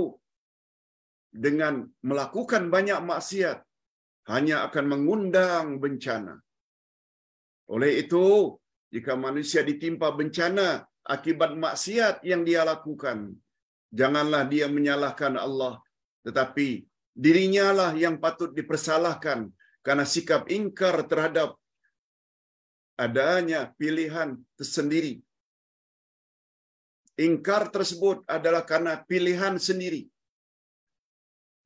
dengan melakukan banyak maksiat hanya akan mengundang bencana. Oleh itu, jika manusia ditimpa bencana akibat maksiat yang dia lakukan, janganlah dia menyalahkan Allah, tetapi dirinya lah yang patut dipersalahkan karena sikap ingkar terhadap adanya pilihan tersendiri Ingkar tersebut adalah karena pilihan sendiri.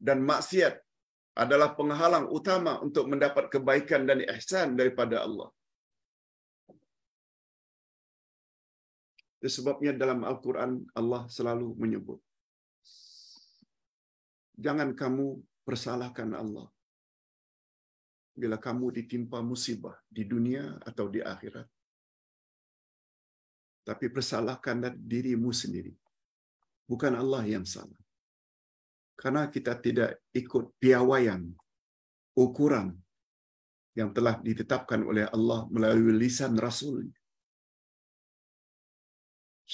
Dan maksiat adalah penghalang utama untuk mendapat kebaikan dan ihsan daripada Allah. Sebabnya dalam Al-Quran Allah selalu menyebut. Jangan kamu persalahkan Allah bila kamu ditimpa musibah di dunia atau di akhirat. Tapi persalahkanlah dirimu sendiri. Bukan Allah yang salah. Karena kita tidak ikut piawaian, ukuran yang telah ditetapkan oleh Allah melalui lisan Rasulnya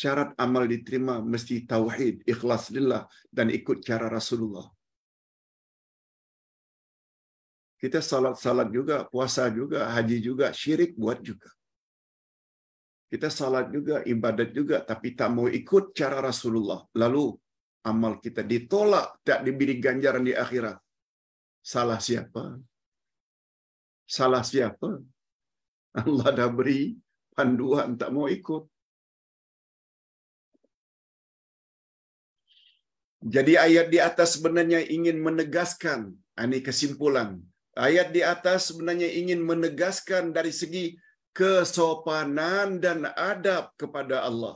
syarat amal diterima mesti tauhid, ikhlas lillah dan ikut cara Rasulullah. Kita salat-salat juga, puasa juga, haji juga, syirik buat juga. Kita salat juga, ibadat juga, tapi tak mau ikut cara Rasulullah. Lalu amal kita ditolak, tak diberi ganjaran di akhirat. Salah siapa? Salah siapa? Allah dah beri panduan, tak mau ikut. Jadi ayat di atas sebenarnya ingin menegaskan, ini kesimpulan. Ayat di atas sebenarnya ingin menegaskan dari segi kesopanan dan adab kepada Allah.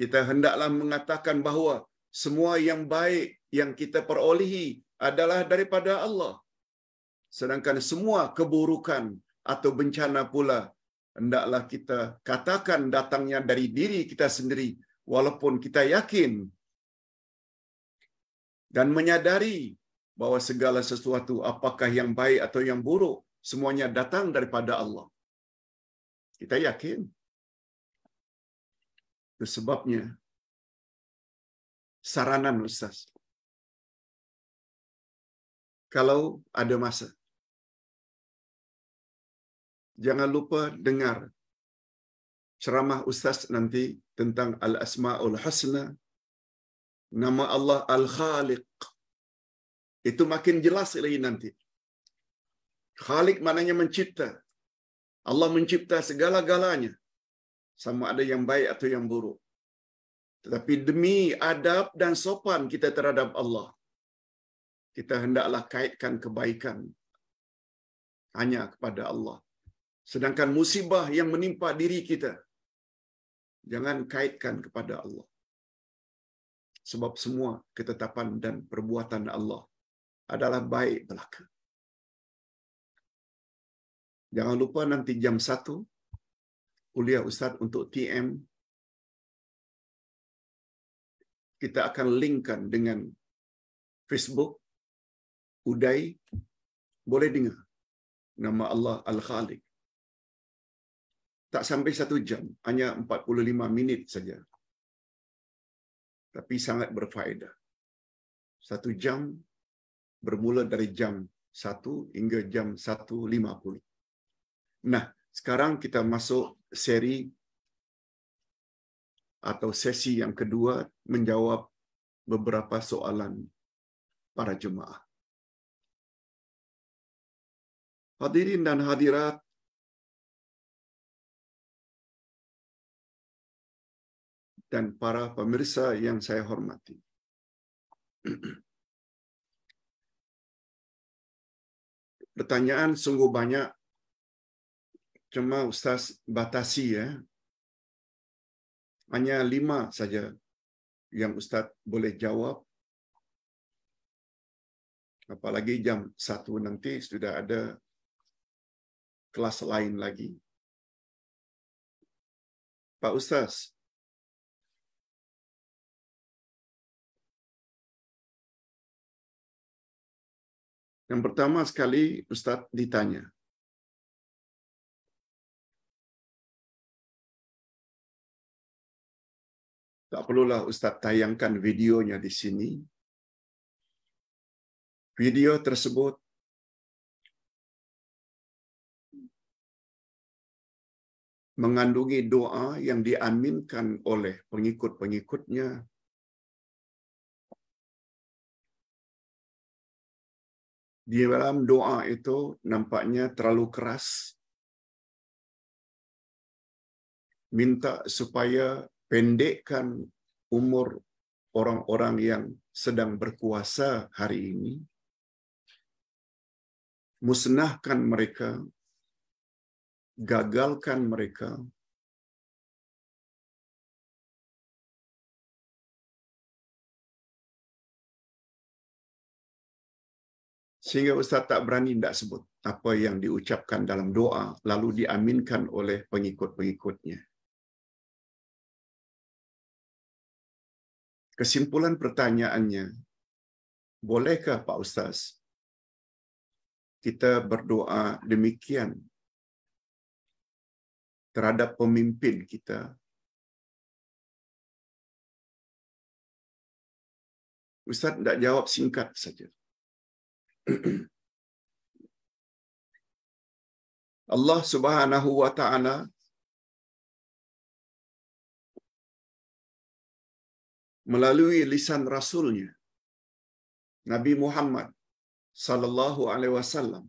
Kita hendaklah mengatakan bahawa semua yang baik yang kita perolehi adalah daripada Allah. Sedangkan semua keburukan atau bencana pula hendaklah kita katakan datangnya dari diri kita sendiri walaupun kita yakin dan menyadari bahawa segala sesuatu apakah yang baik atau yang buruk semuanya datang daripada Allah. Kita yakin. Itu sebabnya saranan Ustaz. Kalau ada masa, jangan lupa dengar ceramah Ustaz nanti tentang Al-Asma'ul Husna, nama Allah Al-Khaliq. Itu makin jelas lagi nanti. Khalik maknanya mencipta. Allah mencipta segala-galanya. Sama ada yang baik atau yang buruk. Tetapi demi adab dan sopan kita terhadap Allah, kita hendaklah kaitkan kebaikan hanya kepada Allah. Sedangkan musibah yang menimpa diri kita, jangan kaitkan kepada Allah. Sebab semua ketetapan dan perbuatan Allah adalah baik belaka. Jangan lupa nanti jam 1 kuliah Ustaz untuk TM kita akan linkkan dengan Facebook Uday boleh dengar nama Allah Al-Khaliq. Tak sampai satu jam, hanya 45 minit saja. Tapi sangat berfaedah. Satu jam bermula dari jam 1 hingga jam 1.50. Nah, sekarang kita masuk seri atau sesi yang kedua menjawab beberapa soalan para jemaah. Hadirin dan hadirat, dan para pemirsa yang saya hormati. Pertanyaan sungguh banyak cuma Ustaz batasi ya. Hanya lima saja yang Ustaz boleh jawab. Apalagi jam satu nanti sudah ada kelas lain lagi. Pak Ustaz, Yang pertama sekali Ustadz ditanya, Tak perlulah Ustaz tayangkan videonya di sini. Video tersebut mengandungi doa yang diaminkan oleh pengikut-pengikutnya. Di dalam doa itu nampaknya terlalu keras. Minta supaya pendekkan umur orang-orang yang sedang berkuasa hari ini, musnahkan mereka, gagalkan mereka, sehingga Ustaz tak berani tidak sebut apa yang diucapkan dalam doa lalu diaminkan oleh pengikut-pengikutnya. kesimpulan pertanyaannya, bolehkah Pak Ustaz kita berdoa demikian terhadap pemimpin kita Ustaz tidak jawab singkat saja. Allah Subhanahu wa taala melalui lisan rasulnya Nabi Muhammad sallallahu alaihi wasallam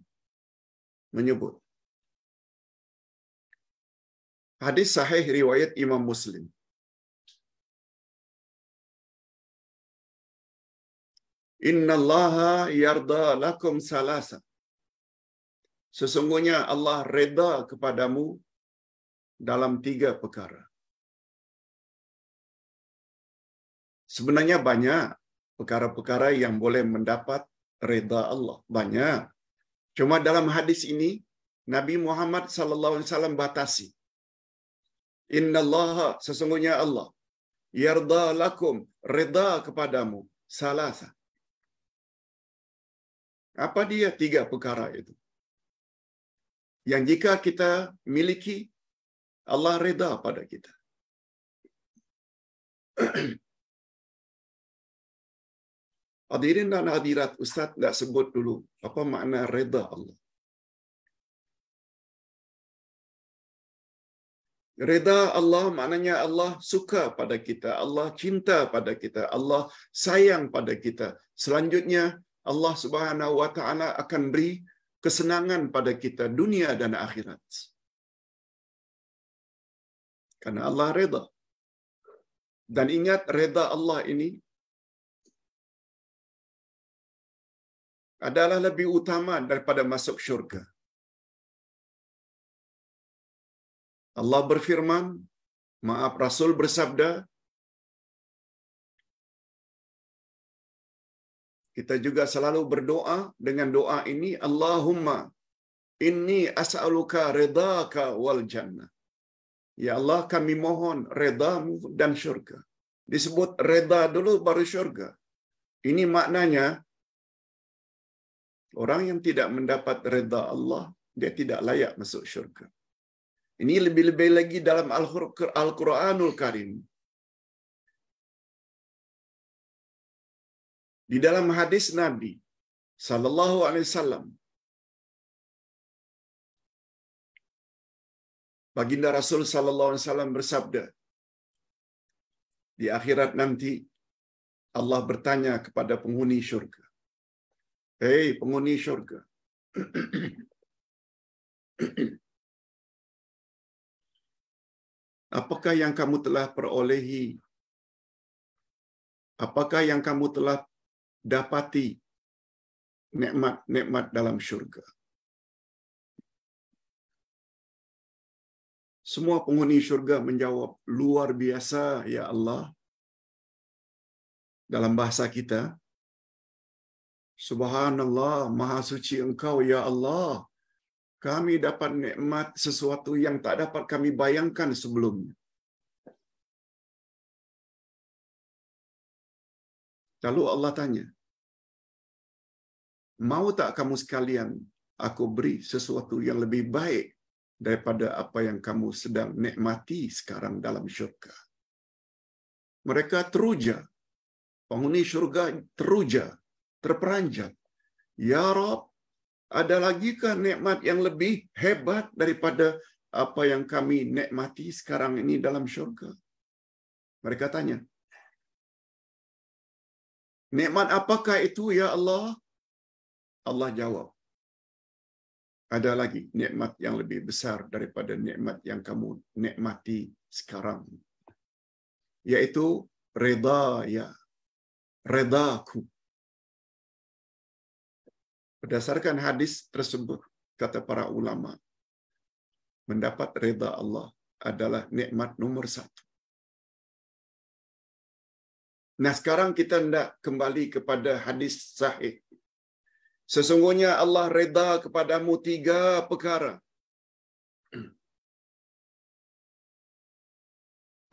menyebut Hadis sahih riwayat Imam Muslim inna Allah yarda lakum salasa Sesungguhnya Allah reda kepadamu dalam tiga perkara. Sebenarnya banyak perkara-perkara yang boleh mendapat reda Allah. Banyak. Cuma dalam hadis ini Nabi Muhammad SAW batasi. Inna Allah sesungguhnya Allah yarda lakum reda kepadamu salasa. Apa dia tiga perkara itu? Yang jika kita miliki Allah reda pada kita. Hadirin dan hadirat, Ustaz tidak sebut dulu apa makna reda Allah. Reda Allah maknanya Allah suka pada kita, Allah cinta pada kita, Allah sayang pada kita. Selanjutnya Allah Subhanahu wa taala akan beri kesenangan pada kita dunia dan akhirat. Karena Allah reda. Dan ingat reda Allah ini adalah lebih utama daripada masuk syurga. Allah berfirman, maaf Rasul bersabda, kita juga selalu berdoa dengan doa ini, Allahumma inni as'aluka redaka wal jannah. Ya Allah kami mohon redamu dan syurga. Disebut reda dulu baru syurga. Ini maknanya Orang yang tidak mendapat reda Allah, dia tidak layak masuk syurga. Ini lebih-lebih lagi dalam Al-Quranul Karim. Di dalam hadis Nabi sallallahu alaihi wasallam Baginda Rasul sallallahu alaihi wasallam bersabda di akhirat nanti Allah bertanya kepada penghuni syurga Hei, penghuni surga. Apakah yang kamu telah perolehi? Apakah yang kamu telah dapati nikmat-nikmat dalam surga? Semua penghuni surga menjawab, luar biasa ya Allah. Dalam bahasa kita, Subhanallah, maha suci engkau ya Allah. Kami dapat nikmat sesuatu yang tak dapat kami bayangkan sebelumnya. Lalu Allah tanya, mau tak kamu sekalian aku beri sesuatu yang lebih baik daripada apa yang kamu sedang nikmati sekarang dalam syurga? Mereka teruja, penghuni syurga teruja terperanjat. Ya Rob, ada lagi ke nikmat yang lebih hebat daripada apa yang kami nikmati sekarang ini dalam syurga? Mereka tanya. Nikmat apakah itu ya Allah? Allah jawab. Ada lagi nikmat yang lebih besar daripada nikmat yang kamu nikmati sekarang. Yaitu redha ya. Redaku. Reda Berdasarkan hadis tersebut, kata para ulama, mendapat reda Allah adalah nikmat nomor satu. Nah sekarang kita hendak kembali kepada hadis sahih. Sesungguhnya Allah reda kepadamu tiga perkara.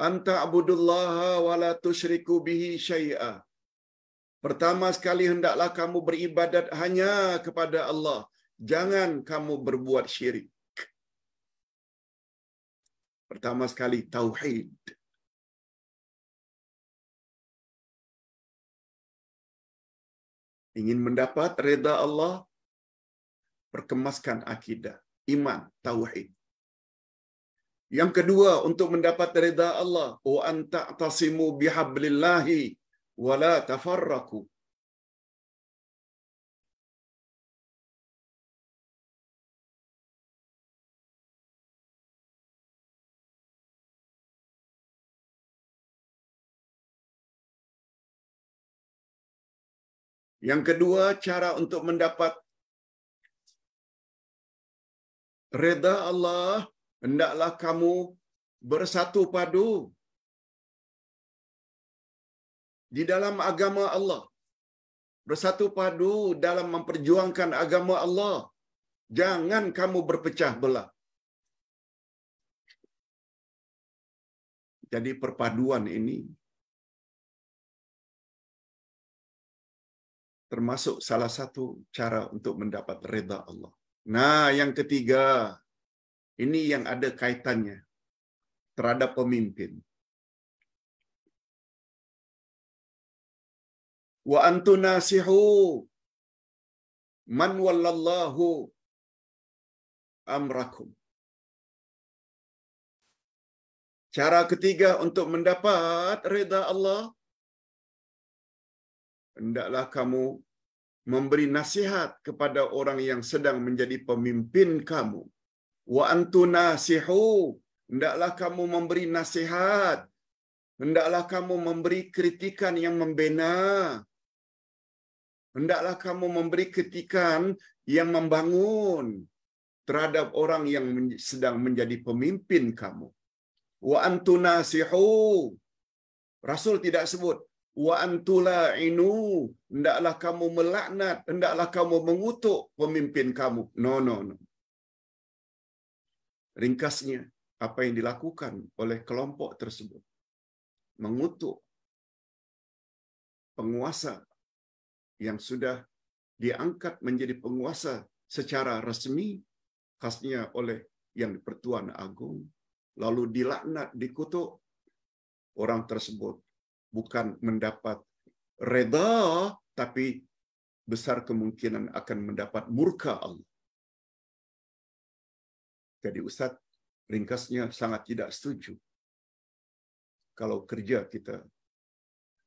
Anta abudullah wa la tusyriku bihi syai'ah. Pertama sekali hendaklah kamu beribadat hanya kepada Allah. Jangan kamu berbuat syirik. Pertama sekali tauhid. Ingin mendapat reda Allah, perkemaskan akidah, iman, tauhid. Yang kedua untuk mendapat reda Allah, wa tasimu bihablillahi ولا تفرقوا Yang kedua, cara untuk mendapat reda Allah, hendaklah kamu bersatu padu di dalam agama Allah. Bersatu padu dalam memperjuangkan agama Allah. Jangan kamu berpecah belah. Jadi perpaduan ini termasuk salah satu cara untuk mendapat reda Allah. Nah, yang ketiga, ini yang ada kaitannya terhadap pemimpin. wa antunasihu man wallallahu amrakum. Cara ketiga untuk mendapat reda Allah hendaklah kamu memberi nasihat kepada orang yang sedang menjadi pemimpin kamu. Wa antunasihu hendaklah kamu memberi nasihat hendaklah kamu memberi kritikan yang membina Hendaklah kamu memberi ketikan yang membangun terhadap orang yang sedang menjadi pemimpin kamu. Wa antunasihu. Rasul tidak sebut wa antula inu hendaklah kamu melaknat hendaklah kamu mengutuk pemimpin kamu no no no ringkasnya apa yang dilakukan oleh kelompok tersebut mengutuk penguasa yang sudah diangkat menjadi penguasa secara resmi, khasnya oleh yang dipertuan agung, lalu dilaknat, dikutuk, orang tersebut bukan mendapat reda, tapi besar kemungkinan akan mendapat murka Allah. Jadi Ustaz, ringkasnya sangat tidak setuju. Kalau kerja kita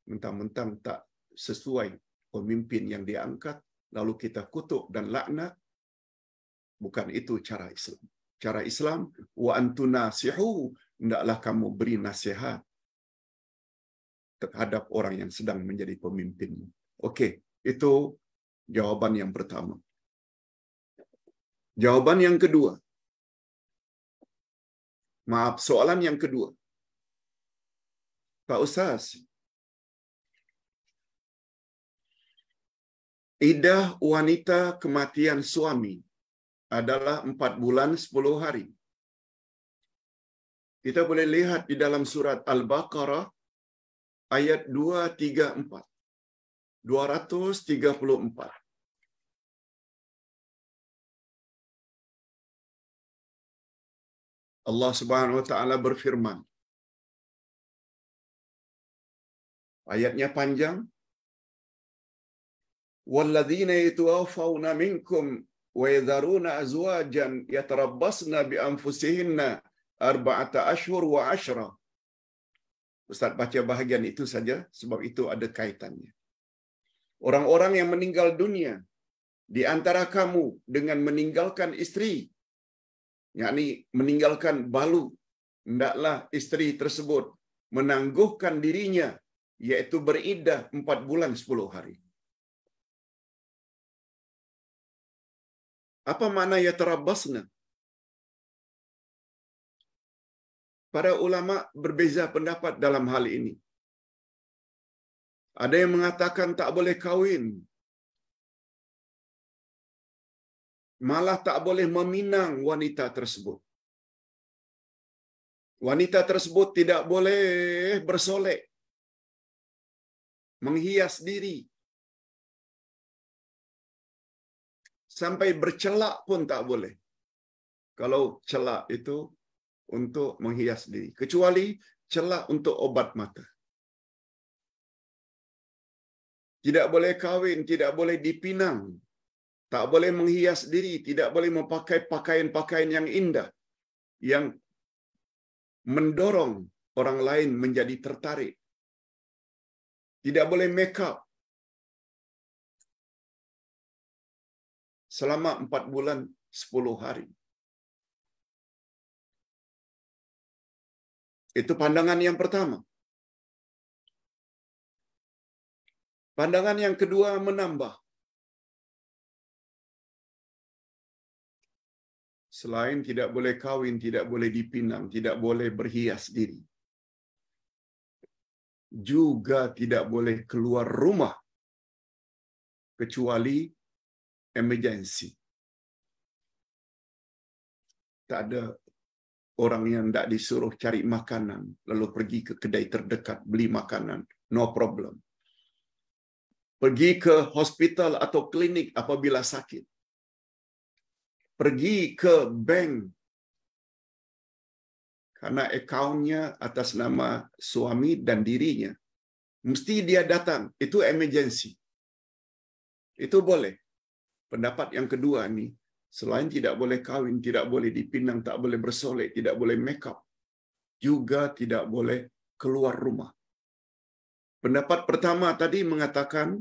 mentang-mentang tak sesuai pemimpin yang diangkat, lalu kita kutuk dan laknat, bukan itu cara Islam. Cara Islam, wa antunasihu, hendaklah kamu beri nasihat terhadap orang yang sedang menjadi pemimpinmu. Oke, itu jawaban yang pertama. Jawaban yang kedua. Maaf, soalan yang kedua. Pak Ustaz, Idah wanita kematian suami adalah empat bulan sepuluh hari. Kita boleh lihat di dalam surat Al-Baqarah ayat 234. 234. Allah Subhanahu wa taala berfirman. Ayatnya panjang, والذين يتوفون منكم ويذرون أزواجا يتربصن بأنفسهن أربعة أشهر وعشرة Ustaz baca bahagian itu saja sebab itu ada kaitannya. Orang-orang yang meninggal dunia di antara kamu dengan meninggalkan istri yakni meninggalkan balu hendaklah istri tersebut menangguhkan dirinya yaitu beridah 4 bulan 10 hari. Apa makna yatarabbasna? Para ulama berbeza pendapat dalam hal ini. Ada yang mengatakan tak boleh kawin. Malah tak boleh meminang wanita tersebut. Wanita tersebut tidak boleh bersolek. Menghias diri. sampai bercelak pun tak boleh. Kalau celak itu untuk menghias diri, kecuali celak untuk obat mata. Tidak boleh kawin, tidak boleh dipinang, tak boleh menghias diri, tidak boleh memakai pakaian-pakaian yang indah yang mendorong orang lain menjadi tertarik. Tidak boleh make up, selama empat bulan sepuluh hari. Itu pandangan yang pertama. Pandangan yang kedua menambah. Selain tidak boleh kawin, tidak boleh dipinang, tidak boleh berhias diri. Juga tidak boleh keluar rumah kecuali emergency. Tak ada orang yang tidak disuruh cari makanan, lalu pergi ke kedai terdekat, beli makanan. No problem. Pergi ke hospital atau klinik apabila sakit. Pergi ke bank karena akaunnya atas nama suami dan dirinya. Mesti dia datang. Itu emergency. Itu boleh. Pendapat yang kedua nih, selain tidak boleh kawin, tidak boleh dipinang, tak boleh bersolek, tidak boleh make up juga tidak boleh keluar rumah. Pendapat pertama tadi mengatakan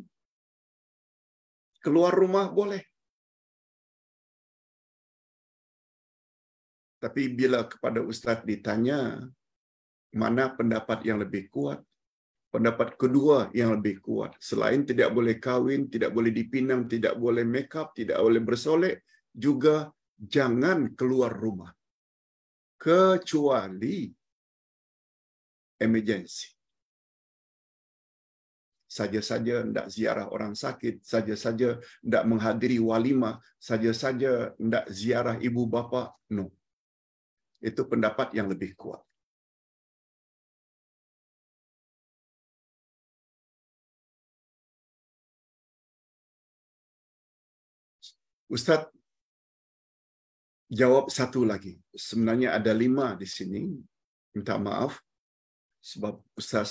keluar rumah boleh. Tapi bila kepada Ustadz ditanya, mana pendapat yang lebih kuat, pendapat kedua yang lebih kuat. Selain tidak boleh kawin, tidak boleh dipinang, tidak boleh make up, tidak boleh bersolek, juga jangan keluar rumah. Kecuali emergency. Saja-saja tidak ziarah orang sakit, saja-saja tidak menghadiri walima, saja-saja tidak ziarah ibu bapa, no. Itu pendapat yang lebih kuat. Ustadz, jawab satu lagi. Sebenarnya ada lima di sini. Minta maaf, sebab Ustaz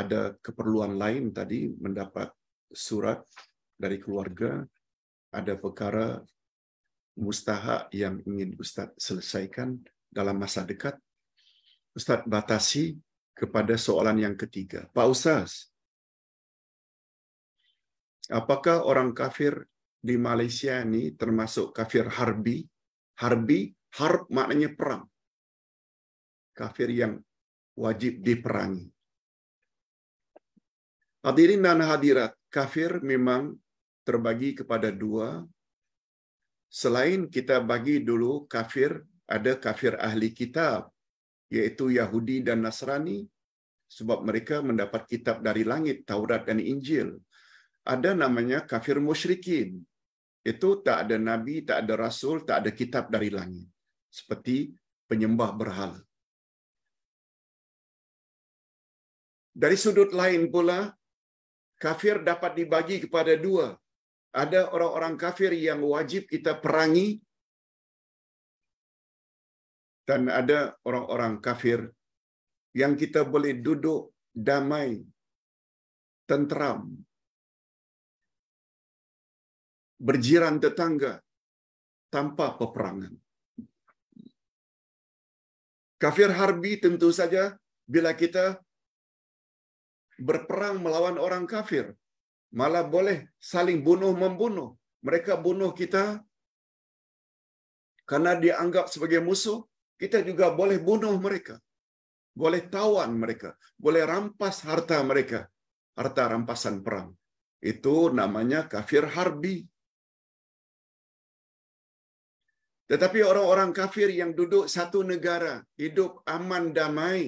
ada keperluan lain tadi mendapat surat dari keluarga, ada perkara mustahak yang ingin Ustaz selesaikan dalam masa dekat. Ustaz batasi kepada soalan yang ketiga. Pak Ustaz, apakah orang kafir di Malaysia ini termasuk kafir harbi. Harbi, harb maknanya perang. Kafir yang wajib diperangi. Hadirin dan hadirat, kafir memang terbagi kepada dua. Selain kita bagi dulu kafir, ada kafir ahli kitab, yaitu Yahudi dan Nasrani, sebab mereka mendapat kitab dari langit, Taurat dan Injil. Ada namanya kafir musyrikin, itu tak ada nabi, tak ada rasul, tak ada kitab dari langit. Seperti penyembah berhala. Dari sudut lain pula, kafir dapat dibagi kepada dua. Ada orang-orang kafir yang wajib kita perangi, dan ada orang-orang kafir yang kita boleh duduk damai, tentram, berjiran tetangga tanpa peperangan. Kafir harbi tentu saja bila kita berperang melawan orang kafir, malah boleh saling bunuh-membunuh. Mereka bunuh kita karena dianggap sebagai musuh, kita juga boleh bunuh mereka. Boleh tawan mereka, boleh rampas harta mereka, harta rampasan perang. Itu namanya kafir harbi. Tetapi orang-orang kafir yang duduk satu negara, hidup aman damai.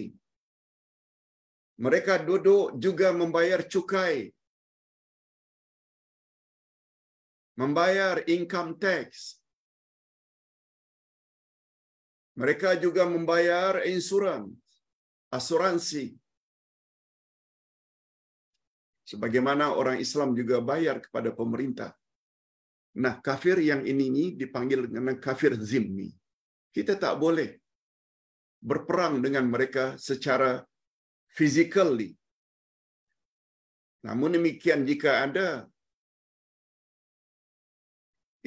Mereka duduk juga membayar cukai. Membayar income tax. Mereka juga membayar insurans, asuransi. Sebagaimana orang Islam juga bayar kepada pemerintah. Nah, kafir yang ini dipanggil dengan kafir zimmi. Kita tak boleh berperang dengan mereka secara physically. Namun demikian jika ada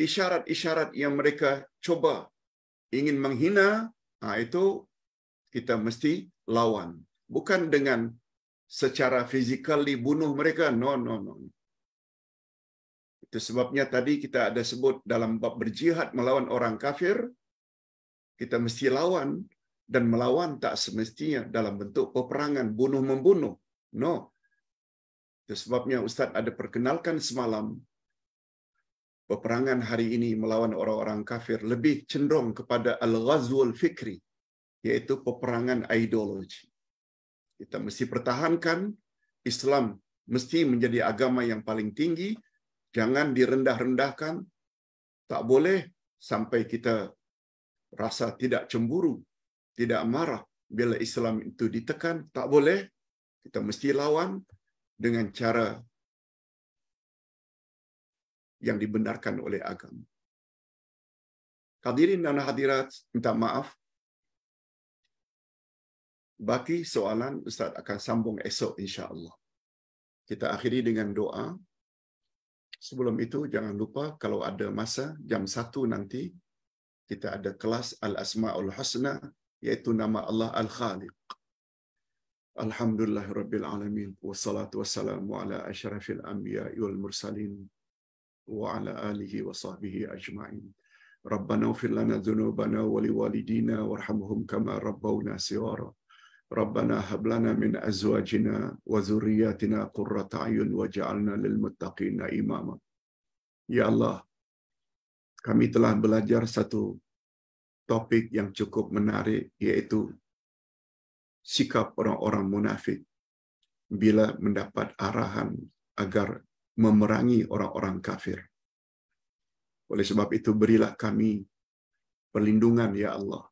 isyarat-isyarat yang mereka coba ingin menghina, nah itu kita mesti lawan. Bukan dengan secara physically bunuh mereka. No, no, no. Itu sebabnya tadi kita ada sebut dalam bab berjihad melawan orang kafir, kita mesti lawan dan melawan tak semestinya dalam bentuk peperangan bunuh membunuh. No. Itu sebabnya Ustaz ada perkenalkan semalam peperangan hari ini melawan orang-orang kafir lebih cenderung kepada al-ghazwul fikri yaitu peperangan ideologi. Kita mesti pertahankan Islam mesti menjadi agama yang paling tinggi Jangan direndah-rendahkan. Tak boleh sampai kita rasa tidak cemburu, tidak marah bila Islam itu ditekan. Tak boleh. Kita mesti lawan dengan cara yang dibenarkan oleh agama. Hadirin dan hadirat, minta maaf. Baki soalan, Ustaz akan sambung esok insyaAllah. Kita akhiri dengan doa. Sebelum itu, jangan lupa kalau ada masa, jam 1 nanti, kita ada kelas Al-Asma'ul Husna, iaitu nama Allah Al-Khaliq. Alhamdulillah Rabbil Alamin, wassalatu wassalamu ala ashrafil anbiya wal mursalin, wa ala alihi wa sahbihi ajma'in. Rabbana ufir lana dhunubana wa liwalidina warhamhum kama rabbawna siwara. ربنا هب لنا من أزواجنا وذرياتنا قرة أعين وجعلنا للمتقين إماما يا الله kami telah belajar satu topik yang cukup menarik yaitu sikap orang-orang munafik bila mendapat arahan agar memerangi orang-orang kafir. Oleh sebab itu berilah kami perlindungan ya Allah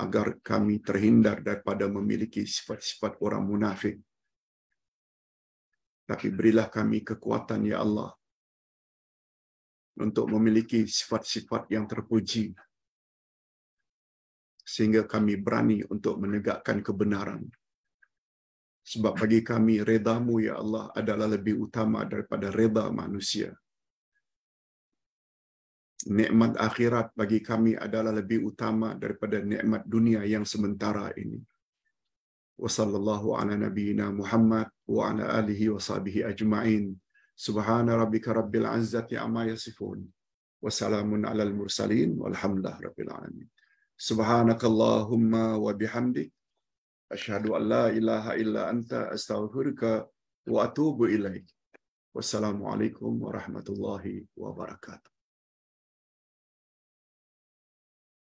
agar kami terhindar daripada memiliki sifat-sifat orang munafik. Tapi berilah kami kekuatan, Ya Allah, untuk memiliki sifat-sifat yang terpuji, sehingga kami berani untuk menegakkan kebenaran. Sebab bagi kami, redamu, Ya Allah, adalah lebih utama daripada reda manusia. nikmat akhirat bagi kami adalah lebih utama daripada nikmat dunia yang sementara ini. Wa sallallahu ala nabiyyina Muhammad wa ala alihi wa sahbihi ajma'in. Subhana rabbika rabbil azzati amma yasifun. Wa salamun ala al-mursalin walhamdulillah rabbil alamin. Subhanakallahumma wa bihamdi. Ashadu an la ilaha illa anta astaghfirka wa atubu ilaih. Wassalamualaikum warahmatullahi wabarakatuh.